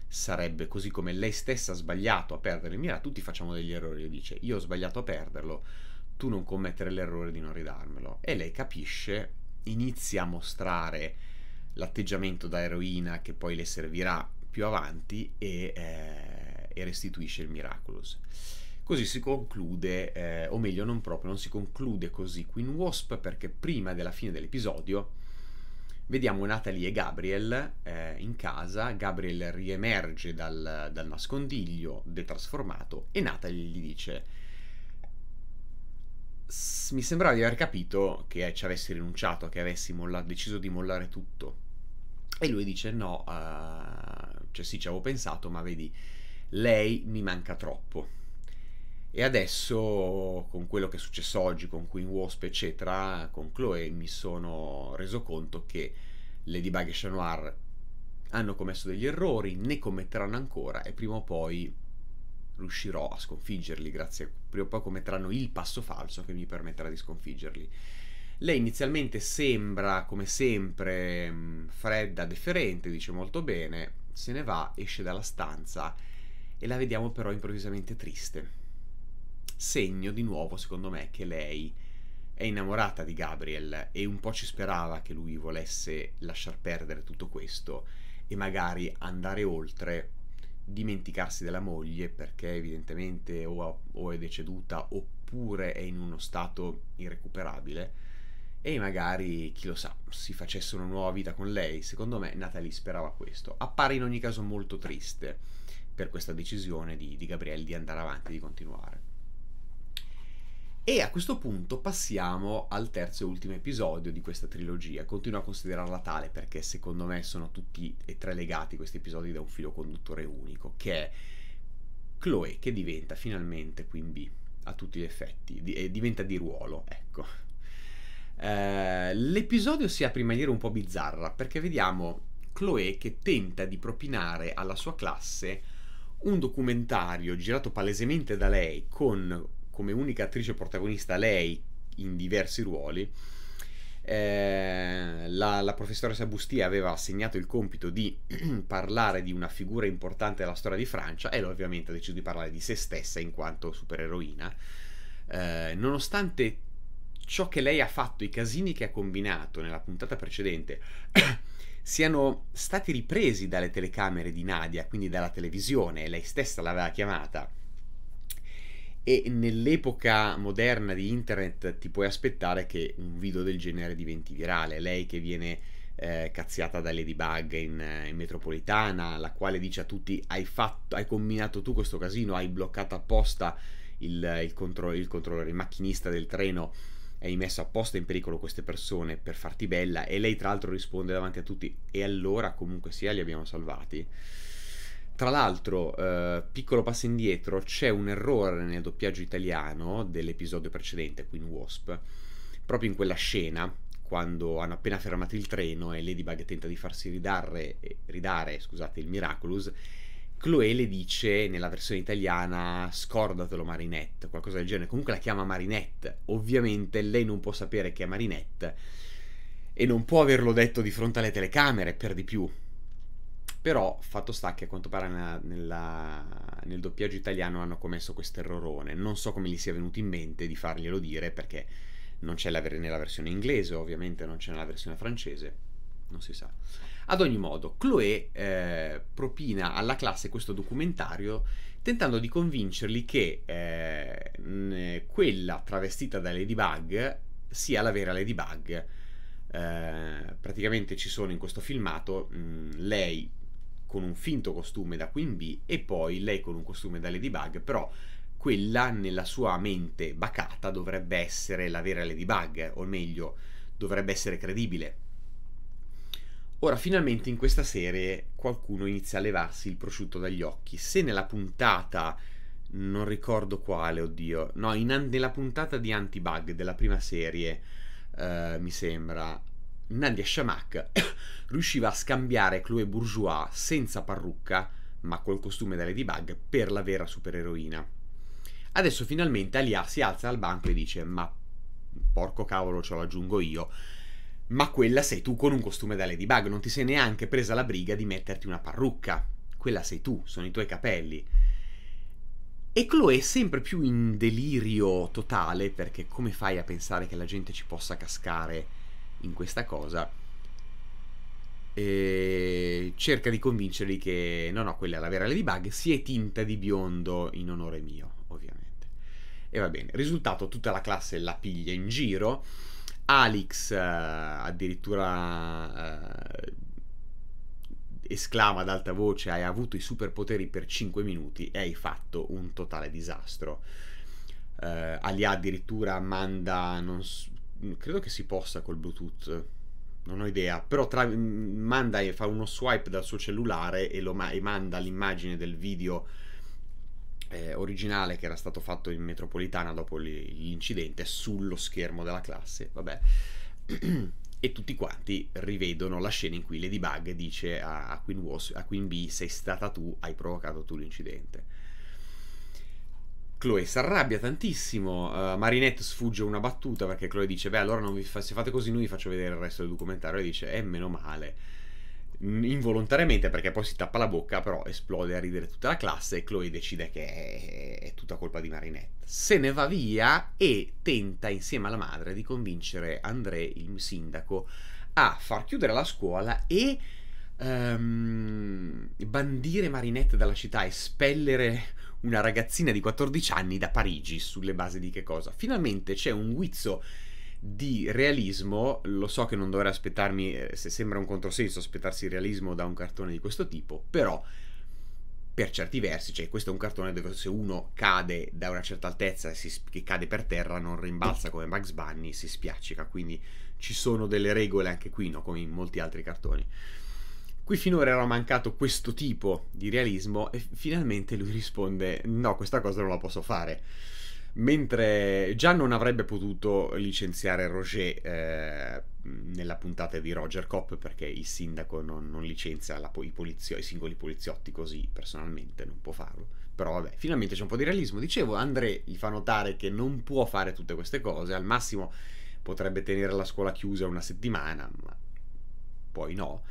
sarebbe così come lei stessa ha sbagliato a perdere Mira, tutti facciamo degli errori, le dice io ho sbagliato a perderlo, tu non commettere l'errore di non ridarmelo. E lei capisce inizia a mostrare l'atteggiamento da eroina che poi le servirà più avanti e, eh, e restituisce il Miraculous. Così si conclude, eh, o meglio non proprio, non si conclude così Queen Wasp perché prima della fine dell'episodio vediamo Natalie e Gabriel eh, in casa, Gabriel riemerge dal, dal nascondiglio detrasformato e Natalie gli dice s- mi sembrava di aver capito che ci avessi rinunciato, che avessi molla- deciso di mollare tutto. E lui dice no, uh, cioè sì ci avevo pensato, ma vedi, lei mi manca troppo. E adesso, con quello che è successo oggi, con Queen Wasp, eccetera, con Chloe, mi sono reso conto che Lady Bug e Chat hanno commesso degli errori, ne commetteranno ancora e prima o poi riuscirò a sconfiggerli, grazie a, prima o poi commetteranno il passo falso che mi permetterà di sconfiggerli. Lei inizialmente sembra, come sempre, mm, fredda, deferente, dice molto bene, se ne va, esce dalla stanza e la vediamo però improvvisamente triste. Segno di nuovo, secondo me, che lei è innamorata di Gabriel e un po' ci sperava che lui volesse lasciar perdere tutto questo e magari andare oltre dimenticarsi della moglie perché evidentemente o, o, è deceduta oppure è in uno stato irrecuperabile e magari, chi lo sa, si facesse una nuova vita con lei. Secondo me Natalie sperava questo. Appare in ogni caso molto triste per questa decisione di, di Gabrielle di andare avanti, di continuare. E a questo punto passiamo al terzo e ultimo episodio di questa trilogia. Continuo a considerarla tale perché secondo me sono tutti e tre legati questi episodi da un filo conduttore unico, che è Chloe che diventa finalmente quindi a tutti gli effetti, di, eh, diventa di ruolo, ecco. Eh, l'episodio si apre in maniera un po' bizzarra perché vediamo Chloe che tenta di propinare alla sua classe un documentario girato palesemente da lei con come unica attrice protagonista lei in diversi ruoli. Eh, la, la, professoressa Bustia aveva assegnato il compito di parlare di una figura importante della storia di Francia e lei ovviamente ha deciso di parlare di se stessa in quanto supereroina. Eh, nonostante ciò che lei ha fatto, i casini che ha combinato nella puntata precedente, siano stati ripresi dalle telecamere di Nadia, quindi dalla televisione, lei stessa l'aveva chiamata e nell'epoca moderna di internet ti puoi aspettare che un video del genere diventi virale. Lei che viene eh, cazziata da Ladybug in, eh, in metropolitana, la quale dice a tutti hai, fatto, hai combinato tu questo casino, hai bloccato apposta il, il, contro- il controllore, il macchinista del treno, hai messo apposta in pericolo queste persone per farti bella e lei tra l'altro risponde davanti a tutti e allora comunque sia li abbiamo salvati tra l'altro, eh, piccolo passo indietro, c'è un errore nel doppiaggio italiano dell'episodio precedente, Queen Wasp, proprio in quella scena, quando hanno appena fermato il treno e Ladybug tenta di farsi ridare, ridare scusate, il Miraculous, Chloe le dice nella versione italiana scordatelo Marinette, qualcosa del genere, comunque la chiama Marinette, ovviamente lei non può sapere che è Marinette e non può averlo detto di fronte alle telecamere, per di più, però fatto sta che a quanto pare nella, nella, nel doppiaggio italiano hanno commesso questo errorone. Non so come gli sia venuto in mente di farglielo dire perché non c'è la, nella versione inglese, ovviamente non c'è nella versione francese, non si sa. Ad ogni modo, Chloé eh, propina alla classe questo documentario tentando di convincerli che eh, quella travestita da Ladybug sia la vera Ladybug. Eh, praticamente ci sono in questo filmato mh, mm, lei con un finto costume da Queen Bee e poi lei con un costume da Ladybug, però quella nella sua mente bacata dovrebbe essere la vera Ladybug, o meglio, dovrebbe essere credibile. Ora, finalmente in questa serie qualcuno inizia a levarsi il prosciutto dagli occhi. Se nella puntata, non ricordo quale, oddio, no, in, nella puntata di Antibug della prima serie, eh, mi sembra, Nadia Shamak riusciva a scambiare Chloe Bourgeois senza parrucca, ma col costume da Ladybug, per la vera supereroina. Adesso finalmente Alia si alza dal banco e dice: Ma porco cavolo, ce l'aggiungo io. Ma quella sei tu con un costume da Ladybug, non ti sei neanche presa la briga di metterti una parrucca. Quella sei tu, sono i tuoi capelli. E Chloe è sempre più in delirio totale perché come fai a pensare che la gente ci possa cascare in questa cosa? e cerca di convincerli che no, no, quella è la vera Ladybug, si è tinta di biondo in onore mio, ovviamente. E va bene, risultato, tutta la classe la piglia in giro, Alex eh, addirittura eh, esclama ad alta voce hai avuto i superpoteri per 5 minuti e hai fatto un totale disastro. Eh, Alia addirittura manda, so, credo che si possa col Bluetooth non ho idea, però tra, mm, manda fa uno swipe dal suo cellulare e, lo, e manda l'immagine del video eh, originale che era stato fatto in metropolitana dopo l'incidente sullo schermo della classe, vabbè. e tutti quanti rivedono la scena in cui Ladybug dice a, a, Queen, Was- a Queen Bee sei stata tu, hai provocato tu l'incidente. Chloe si arrabbia tantissimo. Uh, Marinette sfugge una battuta perché Chloe dice: Beh, allora fa- se fate così, noi vi faccio vedere il resto del documentario. E dice: Eh, meno male. Involontariamente, perché poi si tappa la bocca, però esplode a ridere tutta la classe. E Chloe decide che è, è tutta colpa di Marinette. Se ne va via e tenta insieme alla madre di convincere André, il sindaco, a far chiudere la scuola e um, bandire Marinette dalla città, espellere una ragazzina di 14 anni da Parigi, sulle basi di che cosa? Finalmente c'è un guizzo di realismo, lo so che non dovrei aspettarmi, eh, se sembra un controsenso aspettarsi realismo da un cartone di questo tipo, però per certi versi, cioè questo è un cartone dove se uno cade da una certa altezza e si, che cade per terra non rimbalza come Max Bunny, si spiaccica, quindi ci sono delle regole anche qui, no? come in molti altri cartoni cui finora era mancato questo tipo di realismo e finalmente lui risponde no, questa cosa non la posso fare. Mentre già non avrebbe potuto licenziare Roger eh, nella puntata di Roger Cop perché il sindaco non, non licenzia la, i, polizio, i, singoli poliziotti così personalmente, non può farlo. Però vabbè, finalmente c'è un po' di realismo. Dicevo, André gli fa notare che non può fare tutte queste cose, al massimo potrebbe tenere la scuola chiusa una settimana, ma poi no.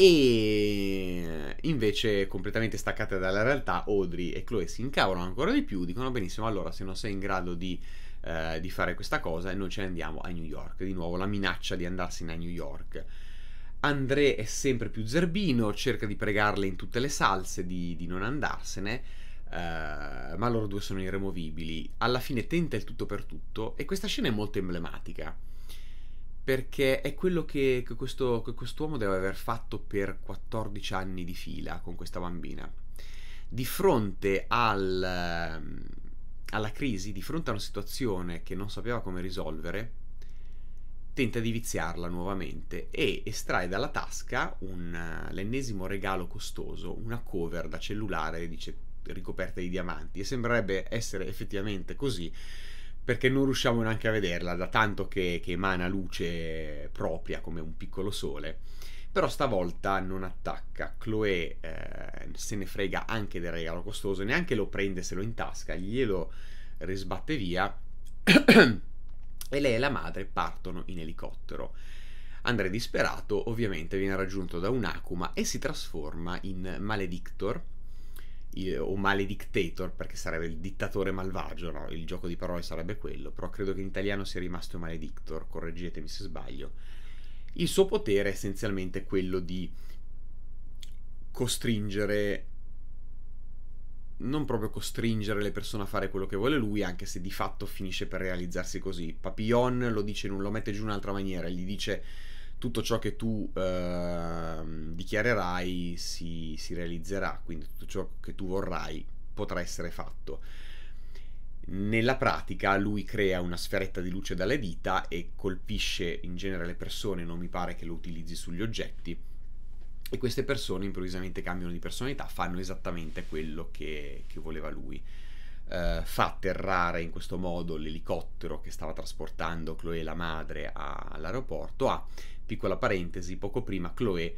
E eh, invece, completamente staccate dalla realtà, Audrey e Chloe si incavano ancora di più, dicono benissimo, allora se non sei in grado di, eh, di fare questa cosa, noi ce ne andiamo a New York. Di nuovo la minaccia di andarsene a New York. André è sempre più zerbino, cerca di pregarle in tutte le salse di, di non andarsene, eh, ma loro due sono irremovibili. Alla fine tenta il tutto per tutto e questa scena è molto emblematica perché è quello che, che, questo, che quest'uomo deve aver fatto per 14 anni di fila con questa bambina. Di fronte al, ehm, alla crisi, di fronte a una situazione che non sapeva come risolvere, tenta di viziarla nuovamente e estrae dalla tasca un, eh, l'ennesimo regalo costoso, una cover da cellulare dice, ricoperta di diamanti e sembrerebbe essere effettivamente così perché non riusciamo neanche a vederla, da tanto che, che emana luce propria come un piccolo sole. Però stavolta non attacca, Chloe eh, se ne frega anche del regalo costoso, neanche lo prende se lo in tasca, glielo risbatte via e lei e la madre partono in elicottero. Andrea disperato ovviamente viene raggiunto da un Akuma e si trasforma in Maledictor, eh, o male dictator perché sarebbe il dittatore malvagio, no? il gioco di parole sarebbe quello, però credo che in italiano sia rimasto maledictor, correggetemi se sbaglio. Il suo potere è essenzialmente quello di costringere, non proprio costringere le persone a fare quello che vuole lui, anche se di fatto finisce per realizzarsi così. Papillon lo dice, non lo mette giù in un'altra maniera, gli dice tutto ciò che tu eh, dichiarerai si, si realizzerà, quindi tutto ciò che tu vorrai potrà essere fatto. Nella pratica lui crea una sferetta di luce dalle dita e colpisce in genere le persone, non mi pare che lo utilizzi sugli oggetti, e queste persone improvvisamente cambiano di personalità, fanno esattamente quello che, che voleva lui. Uh, fa atterrare in questo modo l'elicottero che stava trasportando Chloe e la madre all'aeroporto, ha piccola parentesi, poco prima Chloe,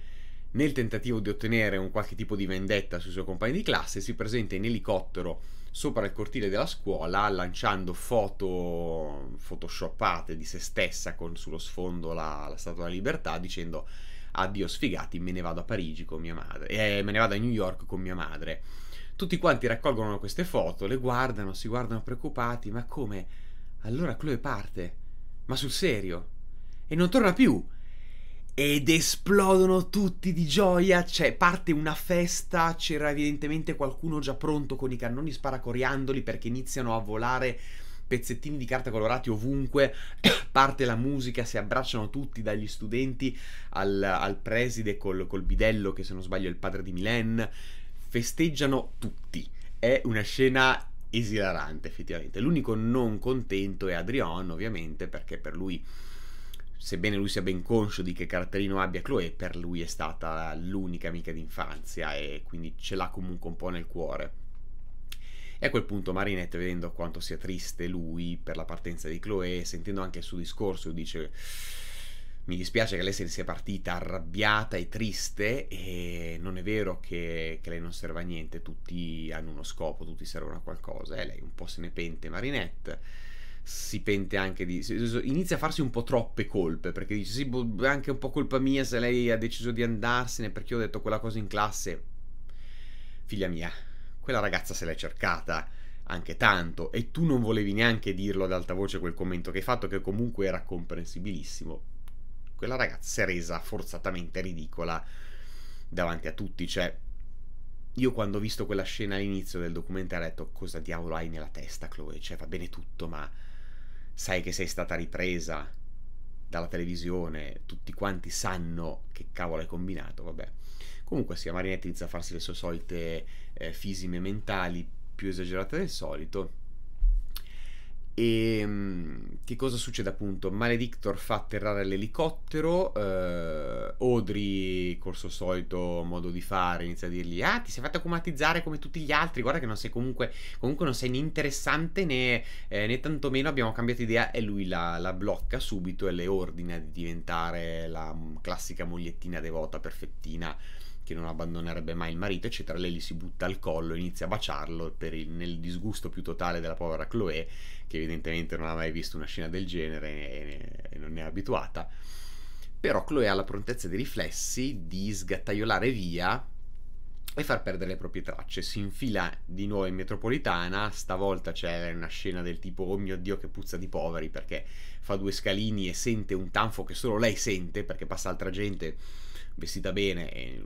nel tentativo di ottenere un qualche tipo di vendetta sui suoi compagni di classe, si presenta in elicottero sopra il cortile della scuola lanciando foto photoshoppate di se stessa con sullo sfondo la, la Statua della Libertà dicendo addio sfigati, me ne vado a Parigi con mia madre, eh, me ne vado a New York con mia madre. Tutti quanti raccolgono queste foto, le guardano, si guardano preoccupati, ma come? Allora Chloe parte, ma sul serio? E non torna più! ed esplodono tutti di gioia, cioè parte una festa, c'era evidentemente qualcuno già pronto con i cannoni sparacoriandoli perché iniziano a volare pezzettini di carta colorati ovunque, parte la musica, si abbracciano tutti dagli studenti al, al preside col, col bidello che se non sbaglio è il padre di Milen, festeggiano tutti, è una scena esilarante effettivamente, l'unico non contento è Adrian ovviamente perché per lui sebbene lui sia ben conscio di che caratterino abbia Chloe, per lui è stata l'unica amica d'infanzia e quindi ce l'ha comunque un po' nel cuore. E a quel punto Marinette, vedendo quanto sia triste lui per la partenza di Chloe, sentendo anche il suo discorso, dice mi dispiace che lei se ne sia partita arrabbiata e triste e non è vero che, che, lei non serve a niente, tutti hanno uno scopo, tutti servono a qualcosa e lei un po' se ne pente Marinette si pente anche di... inizia a farsi un po' troppe colpe, perché dice sì, boh, è anche un po' colpa mia se lei ha deciso di andarsene perché io ho detto quella cosa in classe. Figlia mia, quella ragazza se l'è cercata anche tanto e tu non volevi neanche dirlo ad alta voce quel commento che hai fatto che comunque era comprensibilissimo. Quella ragazza si è resa forzatamente ridicola davanti a tutti, cioè io quando ho visto quella scena all'inizio del documentario ho detto cosa diavolo hai nella testa Chloe, cioè va bene tutto ma sai che sei stata ripresa dalla televisione, tutti quanti sanno che cavolo hai combinato, vabbè. Comunque sia, Marinetti inizia a farsi le sue solite eh, fisime mentali più esagerate del solito e ehm, che cosa succede appunto? Maledictor fa atterrare l'elicottero, eh, Audrey, col suo solito modo di fare, inizia a dirgli Ah, ti sei fatto acumatizzare come tutti gli altri, guarda che non sei comunque, comunque non sei né interessante né, eh, né tantomeno abbiamo cambiato idea e lui la, la, blocca subito e le ordina di diventare la mm, classica mogliettina devota perfettina che non abbandonerebbe mai il marito, eccetera, lei gli si butta al collo, inizia a baciarlo il, nel disgusto più totale della povera Chloe, che evidentemente non ha mai visto una scena del genere e, e non è abituata. Però Chloe ha la prontezza dei riflessi di sgattaiolare via e far perdere le proprie tracce. Si infila di nuovo in metropolitana, stavolta c'è una scena del tipo oh mio dio che puzza di poveri perché fa due scalini e sente un tanfo che solo lei sente perché passa altra gente vestita bene e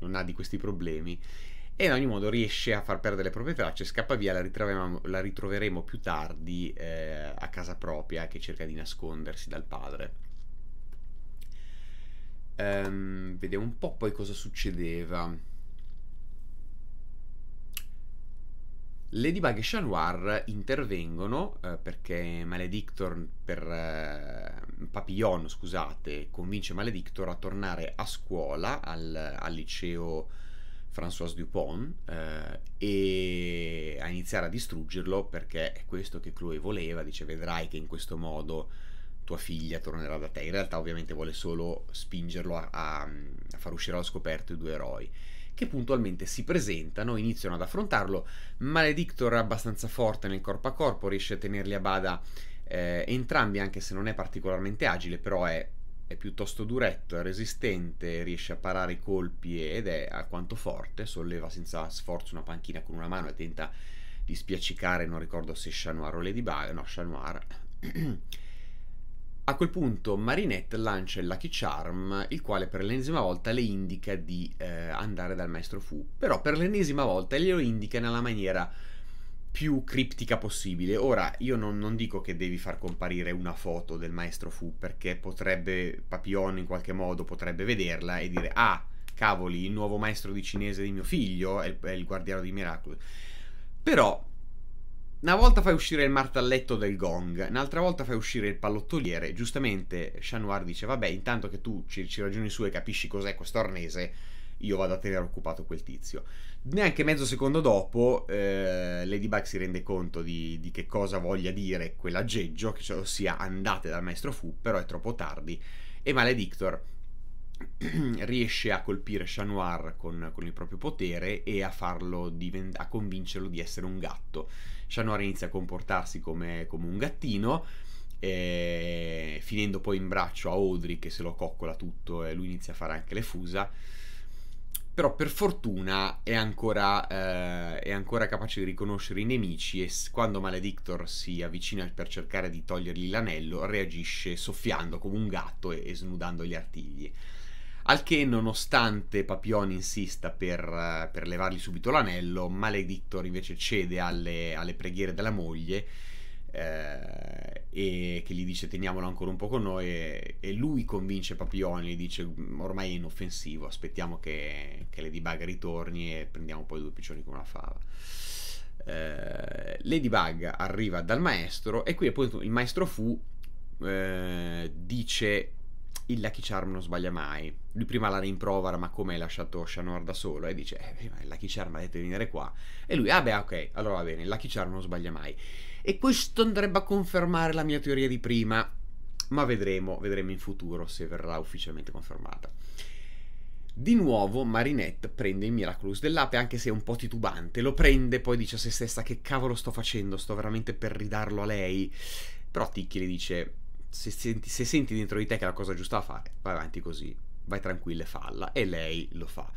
non ha di questi problemi e in ogni modo riesce a far perdere le proprie tracce, scappa via, la ritroveremo, la ritroveremo più tardi eh, a casa propria che cerca di nascondersi dal padre. Um, vediamo un po' poi cosa succedeva. Ladybug e Chanoir intervengono eh, perché Maledictor per eh, Papillon, scusate, convince Maledictor a tornare a scuola al, al liceo François Dupont eh, e a iniziare a distruggerlo perché è questo che Chloe voleva, dice vedrai che in questo modo tua figlia tornerà da te. In realtà ovviamente vuole solo spingerlo a, a, a far uscire allo scoperto i due eroi che puntualmente si presentano, iniziano ad affrontarlo. Maledictor è abbastanza forte nel corpo a corpo, riesce a tenerli a bada eh, entrambi, anche se non è particolarmente agile, però è, è, piuttosto duretto, è resistente, riesce a parare i colpi ed è alquanto forte, solleva senza sforzo una panchina con una mano e tenta di spiaccicare, non ricordo se Chanoir o Ladybug, no, Chanoir. A quel punto Marinette lancia il Lucky Charm, il quale per l'ennesima volta le indica di eh, andare dal maestro Fu, però per l'ennesima volta glielo indica nella maniera più criptica possibile. Ora, io non, non, dico che devi far comparire una foto del maestro Fu, perché potrebbe, Papillon in qualche modo potrebbe vederla e dire, ah, cavoli, il nuovo maestro di cinese di mio figlio è il, è il guardiano dei miracoli. Però una volta fai uscire il martelletto del gong, un'altra volta fai uscire il pallottoliere. Giustamente Shanuar dice: Vabbè, intanto che tu ci, ci ragioni su e capisci cos'è questo arnese, io vado a tenere occupato quel tizio. Neanche mezzo secondo dopo, eh, Ladybug si rende conto di, di che cosa voglia dire quell'aggeggio, cioè, ossia andate dal maestro Fu, però è troppo tardi. E Maledictor riesce a colpire Chat con, con il proprio potere e a, divent- a convincerlo di essere un gatto. Chat inizia a comportarsi come, come un gattino, eh, finendo poi in braccio a Audrey che se lo coccola tutto e lui inizia a fare anche le fusa. Però per fortuna è ancora, eh, è ancora capace di riconoscere i nemici e quando Maledictor si avvicina per cercare di togliergli l'anello reagisce soffiando come un gatto e, e snudando gli artigli. Al che, nonostante Papione insista per, eh, per levargli subito l'anello, Maledictor invece cede alle, alle preghiere della moglie eh, e che gli dice teniamolo ancora un po' con noi e, e lui convince Papione, gli dice ormai è inoffensivo, aspettiamo che, che Lady Bug ritorni e prendiamo poi due piccioni con una fava. Eh, Bug arriva dal maestro e qui appunto il maestro Fu eh, dice il Lucky Charm non sbaglia mai lui prima la rimprovera, ma come hai lasciato Shanor da solo? E dice, eh, prima il Lucky Charm ha detto di venire qua. E lui, ah beh, ah, ok, allora va bene, il Lucky Charm non sbaglia mai. E questo andrebbe a confermare la mia teoria di prima, ma vedremo, vedremo in futuro se verrà ufficialmente confermata. Di nuovo Marinette prende il Miraculous dell'ape, anche se è un po' titubante, lo prende, poi dice a se stessa che cavolo sto facendo, sto veramente per ridarlo a lei. Però Ticchi le dice, se senti, se senti dentro di te che è la cosa giusta da fare, vai avanti così, vai tranquilla e falla. E lei lo fa.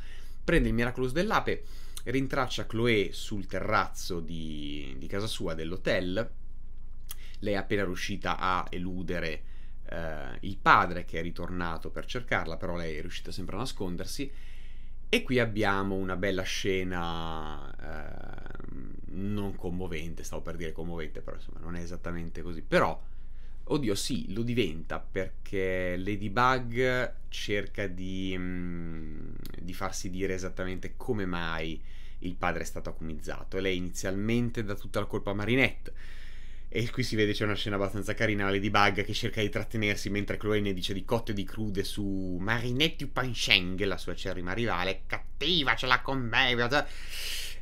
Prende il Miraculous dell'ape, rintraccia Chloe sul terrazzo di, di casa sua, dell'hotel. Lei è appena riuscita a eludere eh, il padre che è ritornato per cercarla, però lei è riuscita sempre a nascondersi. E qui abbiamo una bella scena eh, non commovente, stavo per dire commovente, però insomma non è esattamente così. Però Oddio, sì, lo diventa perché Ladybug cerca di, mm, di, farsi dire esattamente come mai il padre è stato acumizzato. E lei inizialmente dà tutta la colpa a Marinette. E qui si vede c'è una scena abbastanza carina, Ladybug che cerca di trattenersi mentre Chloe ne dice di cotte e di crude su Marinette Pansheng, la sua acerrima rivale, cattiva, ce l'ha con me,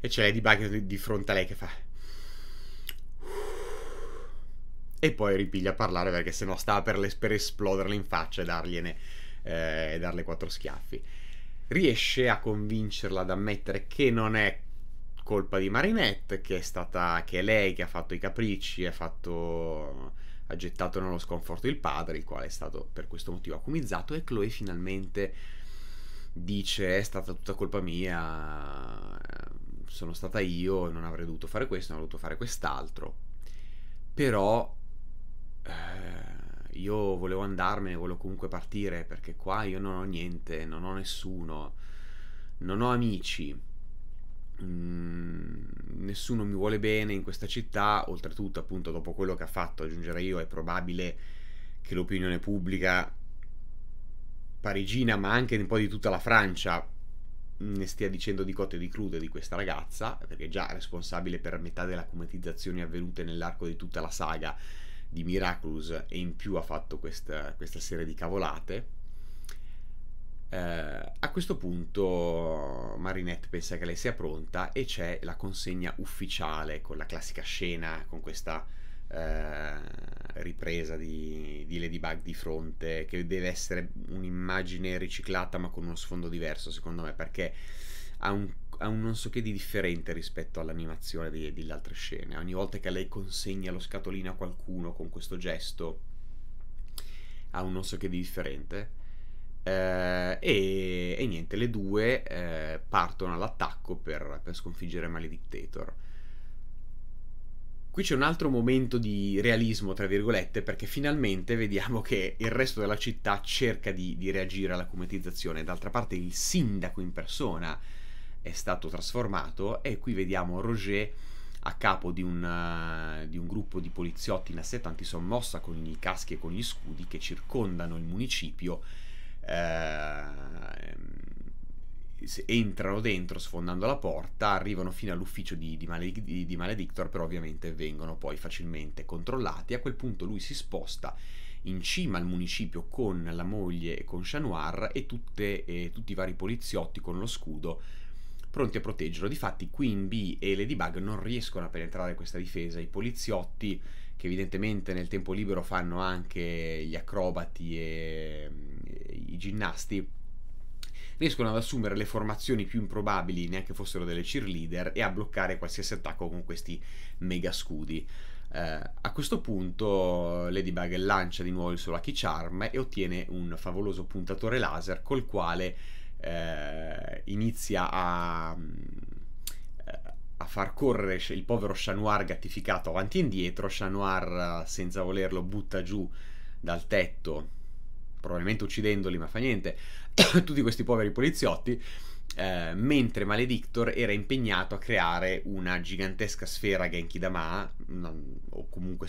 e c'è Ladybug di fronte a lei che fa e poi ripiglia a parlare perché sennò stava per, le, per esploderle in faccia e dargliene eh, e darle quattro schiaffi. Riesce a convincerla ad ammettere che non è colpa di Marinette, che è stata che è lei che ha fatto i capricci, ha, fatto, ha gettato nello sconforto il padre, il quale è stato per questo motivo acumizzato e Chloe finalmente dice è stata tutta colpa mia, sono stata io, non avrei dovuto fare questo, non avrei dovuto fare quest'altro. Però eh, io volevo andarmene, volevo comunque partire perché qua io non ho niente, non ho nessuno, non ho amici, mm, nessuno mi vuole bene in questa città, oltretutto appunto dopo quello che ha fatto aggiungere io è probabile che l'opinione pubblica parigina ma anche un po' di tutta la Francia ne stia dicendo di cotte e di crude di questa ragazza, perché è già responsabile per metà delle accomatizzazioni avvenute nell'arco di tutta la saga di Miraculous e in più ha fatto questa, questa serie di cavolate. Eh, a questo punto Marinette pensa che lei sia pronta e c'è la consegna ufficiale con la classica scena, con questa eh, ripresa di, di Ladybug di fronte, che deve essere un'immagine riciclata ma con uno sfondo diverso secondo me, perché ha un ha un non so che di differente rispetto all'animazione di, delle altre scene. Ogni volta che lei consegna lo scatolino a qualcuno con questo gesto, ha un non so che di differente. Eh, e, e, niente, le due eh, partono all'attacco per, per sconfiggere Maledictator. Qui c'è un altro momento di realismo, tra virgolette, perché finalmente vediamo che il resto della città cerca di, di reagire alla cometizzazione. D'altra parte il sindaco in persona è stato trasformato e qui vediamo Roger a capo di un, uh, di un gruppo di poliziotti in assetto antisommossa con i caschi e con gli scudi che circondano il municipio. Uh, entrano dentro sfondando la porta, arrivano fino all'ufficio di, di, Maledic di, Maledictor, però ovviamente vengono poi facilmente controllati. A quel punto lui si sposta in cima al municipio con la moglie e con Chanoir e, tutte, e eh, tutti i vari poliziotti con lo scudo pronti a proteggerlo. Difatti Queen Bee e Ladybug non riescono a penetrare questa difesa, i poliziotti che evidentemente nel tempo libero fanno anche gli acrobati e, e mm, i ginnasti riescono ad assumere le formazioni più improbabili, neanche fossero delle cheerleader, e a bloccare qualsiasi attacco con questi mega scudi. Eh, a questo punto Ladybug lancia di nuovo il suo Lucky Charm e ottiene un favoloso puntatore laser col quale eh, inizia a, mm, eh, a, far correre il povero Chanoir gattificato avanti e indietro. Chanoir, eh, senza volerlo, butta giù dal tetto, probabilmente uccidendoli, ma fa niente, tutti questi poveri poliziotti. Eh, mentre Maledictor era impegnato a creare una gigantesca sfera Genki Dama, o comunque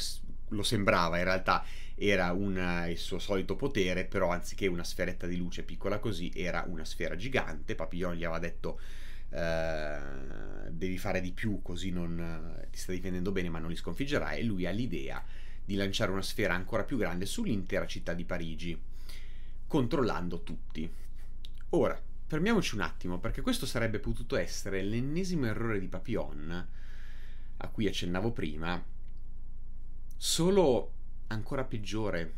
lo sembrava, in realtà era una, eh, il suo solito potere, però anziché una sferetta di luce piccola così, era una sfera gigante. Papillon gli aveva detto eh, devi fare di più così non, eh, ti sta difendendo bene ma non li sconfiggerai e lui ha l'idea di lanciare una sfera ancora più grande sull'intera città di Parigi, controllando tutti. Ora, fermiamoci un attimo, perché questo sarebbe potuto essere l'ennesimo errore di Papillon, a cui accennavo prima, solo ancora peggiore.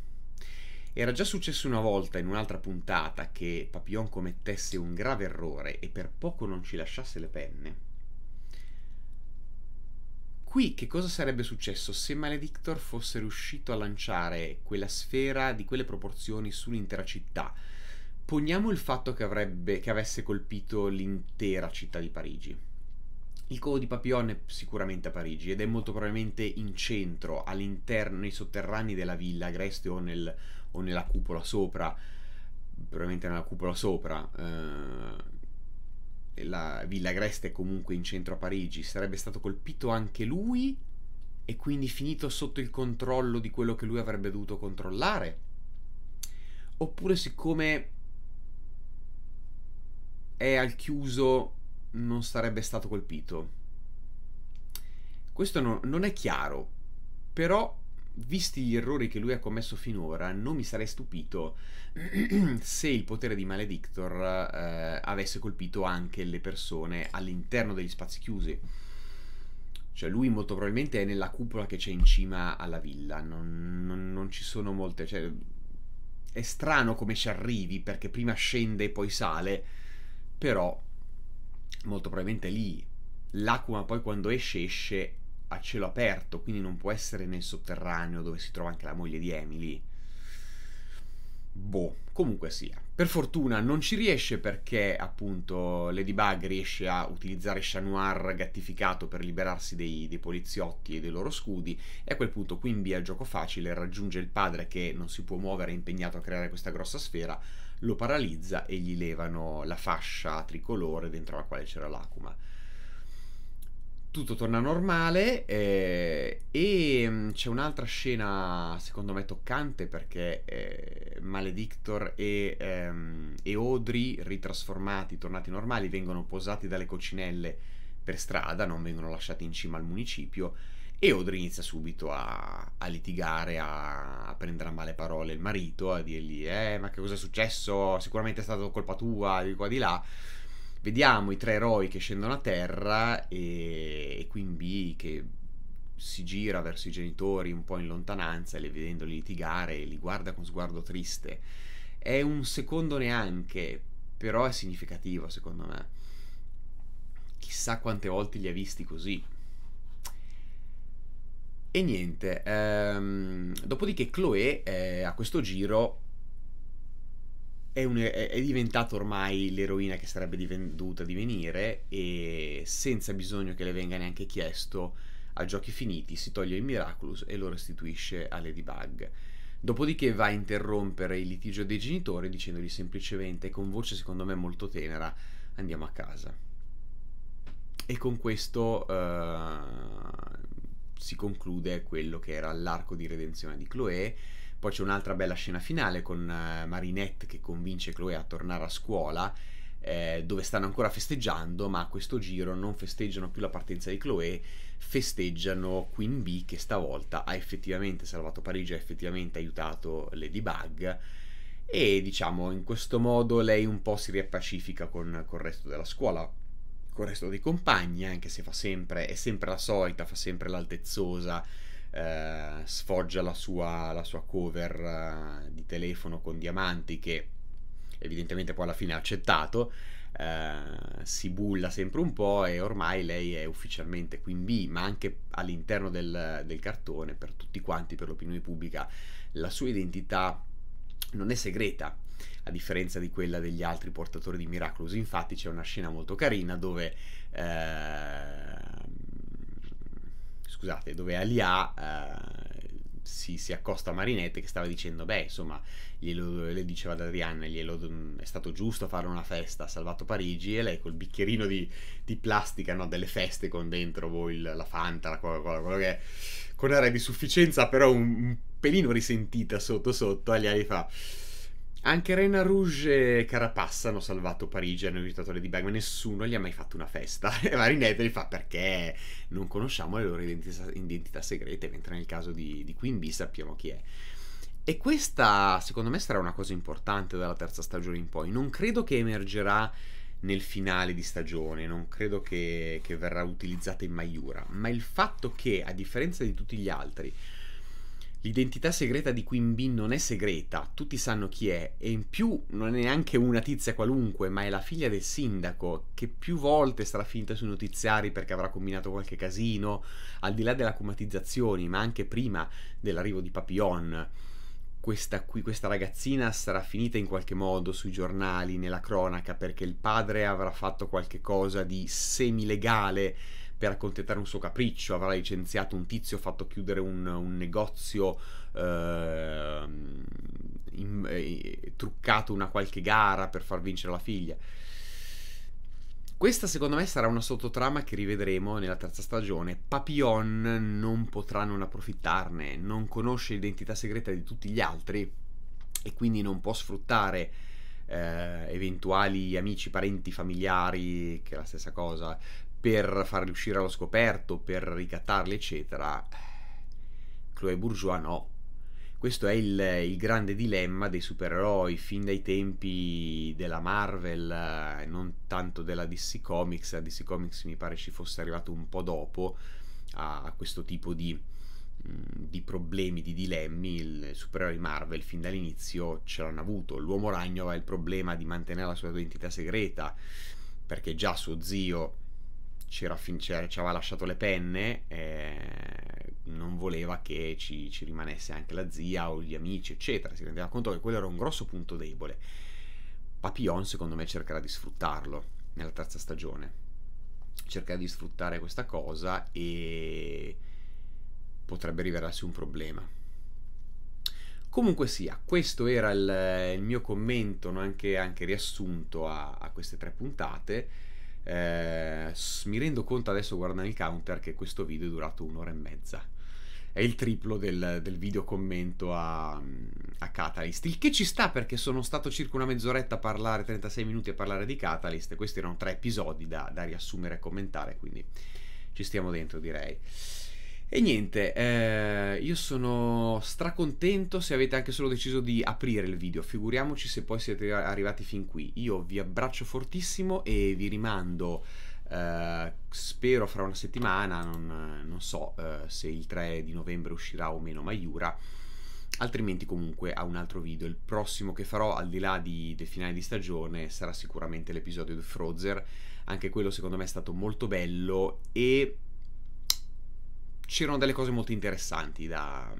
Era già successo una volta in un'altra puntata che Papillon commettesse un grave errore e per poco non ci lasciasse le penne. Qui che cosa sarebbe successo se Maledictor fosse riuscito a lanciare quella sfera di quelle proporzioni sull'intera città? Poniamo il fatto che, avrebbe, che avesse colpito l'intera città di Parigi. Il covo di Papillon è sicuramente a Parigi ed è molto probabilmente in centro, all'interno, nei sotterranei della villa Agreste o, nel, o nella cupola sopra, probabilmente nella cupola sopra. Eh, la villa Agreste è comunque in centro a Parigi, sarebbe stato colpito anche lui e quindi finito sotto il controllo di quello che lui avrebbe dovuto controllare. Oppure siccome è al chiuso non sarebbe stato colpito. Questo no, non è chiaro, però visti gli errori che lui ha commesso finora, non mi sarei stupito se il potere di Maledictor eh, avesse colpito anche le persone all'interno degli spazi chiusi. Cioè lui molto probabilmente è nella cupola che c'è in cima alla villa, non, non, non ci sono molte... Cioè, è strano come ci arrivi perché prima scende e poi sale, però molto probabilmente lì l'acqua poi quando esce esce a cielo aperto, quindi non può essere nel sotterraneo dove si trova anche la moglie di Emily. Boh, comunque sia. Per fortuna non ci riesce perché appunto Ladybug riesce a utilizzare Chanoir gattificato per liberarsi dei, dei, poliziotti e dei loro scudi e a quel punto Quimby a gioco facile raggiunge il padre che non si può muovere, è impegnato a creare questa grossa sfera, lo paralizza e gli levano la fascia tricolore dentro la quale c'era l'acuma. Tutto torna normale eh, e mm, c'è un'altra scena secondo me toccante perché eh, Maledictor e, ehm, e Audrey ritrasformati, tornati normali, vengono posati dalle coccinelle per strada, non vengono lasciati in cima al municipio e Audrey inizia subito a, a litigare, a, a, prendere a male parole il marito, a dirgli: Eh, ma che cosa è successo? Sicuramente è stata colpa tua, di qua di là. Vediamo i tre eroi che scendono a terra e, e quindi che si gira verso i genitori un po' in lontananza, e vedendoli litigare, li guarda con sguardo triste. È un secondo neanche, però è significativo secondo me. Chissà quante volte li ha visti così. E niente, ehm, dopodiché Chloe eh, a questo giro è, un, è, è, diventata ormai l'eroina che sarebbe dovuta divenire e senza bisogno che le venga neanche chiesto a giochi finiti si toglie il Miraculous e lo restituisce a Ladybug. Dopodiché va a interrompere il litigio dei genitori dicendogli semplicemente con voce secondo me molto tenera andiamo a casa. E con questo... Eh, si conclude quello che era l'arco di redenzione di Chloe. Poi c'è un'altra bella scena finale con eh, Marinette che convince Chloe a tornare a scuola, eh, dove stanno ancora festeggiando, ma a questo giro non festeggiano più la partenza di Chloe, festeggiano Queen Bee che stavolta ha effettivamente salvato Parigi, ha effettivamente aiutato Ladybug e diciamo in questo modo lei un po' si riappacifica con, con il resto della scuola col resto dei compagni, anche se fa sempre, è sempre la solita, fa sempre l'altezzosa, eh, sfoggia la sua, la sua cover eh, di telefono con diamanti che evidentemente poi alla fine ha accettato, eh, si bulla sempre un po' e ormai lei è ufficialmente Queen Bee, ma anche all'interno del, del cartone, per tutti quanti, per l'opinione pubblica, la sua identità non è segreta, a differenza di quella degli altri portatori di Miraculous. Infatti c'è una scena molto carina dove... Eh, scusate, dove Alia... Eh, si, si, accosta a Marinette che stava dicendo, beh, insomma, glielo, le diceva ad Adriana, glielo, mm, è stato giusto fare una festa, ha salvato Parigi e lei col bicchierino di, di plastica, no, delle feste con dentro voi boh, la Fanta, la Coca-Cola, quello che è, con aria di sufficienza, però un, un pelino risentita sotto sotto, agli ali fa... Anche Rena Rouge e Carapassa hanno salvato Parigi, hanno aiutato Lady Bag, ma nessuno gli ha mai fatto una festa. E Marinette gli fa perché non conosciamo le loro identità, identità segrete, mentre nel caso di, di Queen Bee sappiamo chi è. E questa, secondo me, sarà una cosa importante dalla terza stagione in poi. Non credo che emergerà nel finale di stagione, non credo che, che verrà utilizzata in maiura, ma il fatto che, a differenza di tutti gli altri, L'identità segreta di Queen Bee non è segreta, tutti sanno chi è, e in più non è neanche una tizia qualunque, ma è la figlia del sindaco, che più volte sarà finta sui notiziari perché avrà combinato qualche casino, al di là delle acumatizzazioni, ma anche prima dell'arrivo di Papillon. Questa, qui, questa ragazzina sarà finita in qualche modo sui giornali, nella cronaca, perché il padre avrà fatto qualche cosa di semilegale per accontentare un suo capriccio, avrà licenziato un tizio, fatto chiudere un, un negozio, eh, in, eh, truccato una qualche gara per far vincere la figlia. Questa secondo me sarà una sottotrama che rivedremo nella terza stagione. Papillon non potrà non approfittarne, non conosce l'identità segreta di tutti gli altri e quindi non può sfruttare eh, eventuali amici, parenti, familiari, che è la stessa cosa, per farli uscire allo scoperto, per ricattarli, eccetera. Chloé Bourgeois no. Questo è il, il grande dilemma dei supereroi fin dai tempi della Marvel, eh, non tanto della DC Comics. la DC Comics mi pare ci fosse arrivato un po' dopo a questo tipo di, mm, di problemi, di dilemmi, i supereroi Marvel fin dall'inizio ce l'hanno avuto. L'uomo ragno aveva il problema di mantenere la sua identità segreta, perché già suo zio c'era Fincher, ci aveva lasciato le penne, eh, non voleva che ci, ci, rimanesse anche la zia o gli amici, eccetera. Si rendeva conto che quello era un grosso punto debole. Papillon, secondo me, cercherà di sfruttarlo nella terza stagione. Cercherà di sfruttare questa cosa e potrebbe rivelarsi un problema. Comunque sia, questo era il, il mio commento, anche, anche riassunto a, a queste tre puntate eh, mi rendo conto adesso guardando il counter che questo video è durato un'ora e mezza. È il triplo del, del video commento a, a, Catalyst. Il che ci sta perché sono stato circa una mezz'oretta a parlare, 36 minuti a parlare di Catalyst. Questi erano tre episodi da, da riassumere e commentare, quindi ci stiamo dentro direi. E niente, eh, io sono stracontento se avete anche solo deciso di aprire il video, figuriamoci se poi siete arrivati fin qui. Io vi abbraccio fortissimo e vi rimando, eh, spero fra una settimana, non, non so eh, se il 3 di novembre uscirà o meno Maiura, altrimenti comunque a un altro video. Il prossimo che farò, al di là di, del finale di stagione, sarà sicuramente l'episodio di Frozer, anche quello secondo me è stato molto bello e c'erano delle cose molto interessanti da,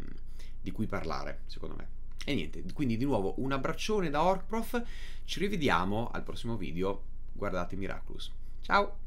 di cui parlare, secondo me. E niente, quindi di nuovo un abbraccione da Orcprof, ci rivediamo al prossimo video, guardate Miraculous. Ciao!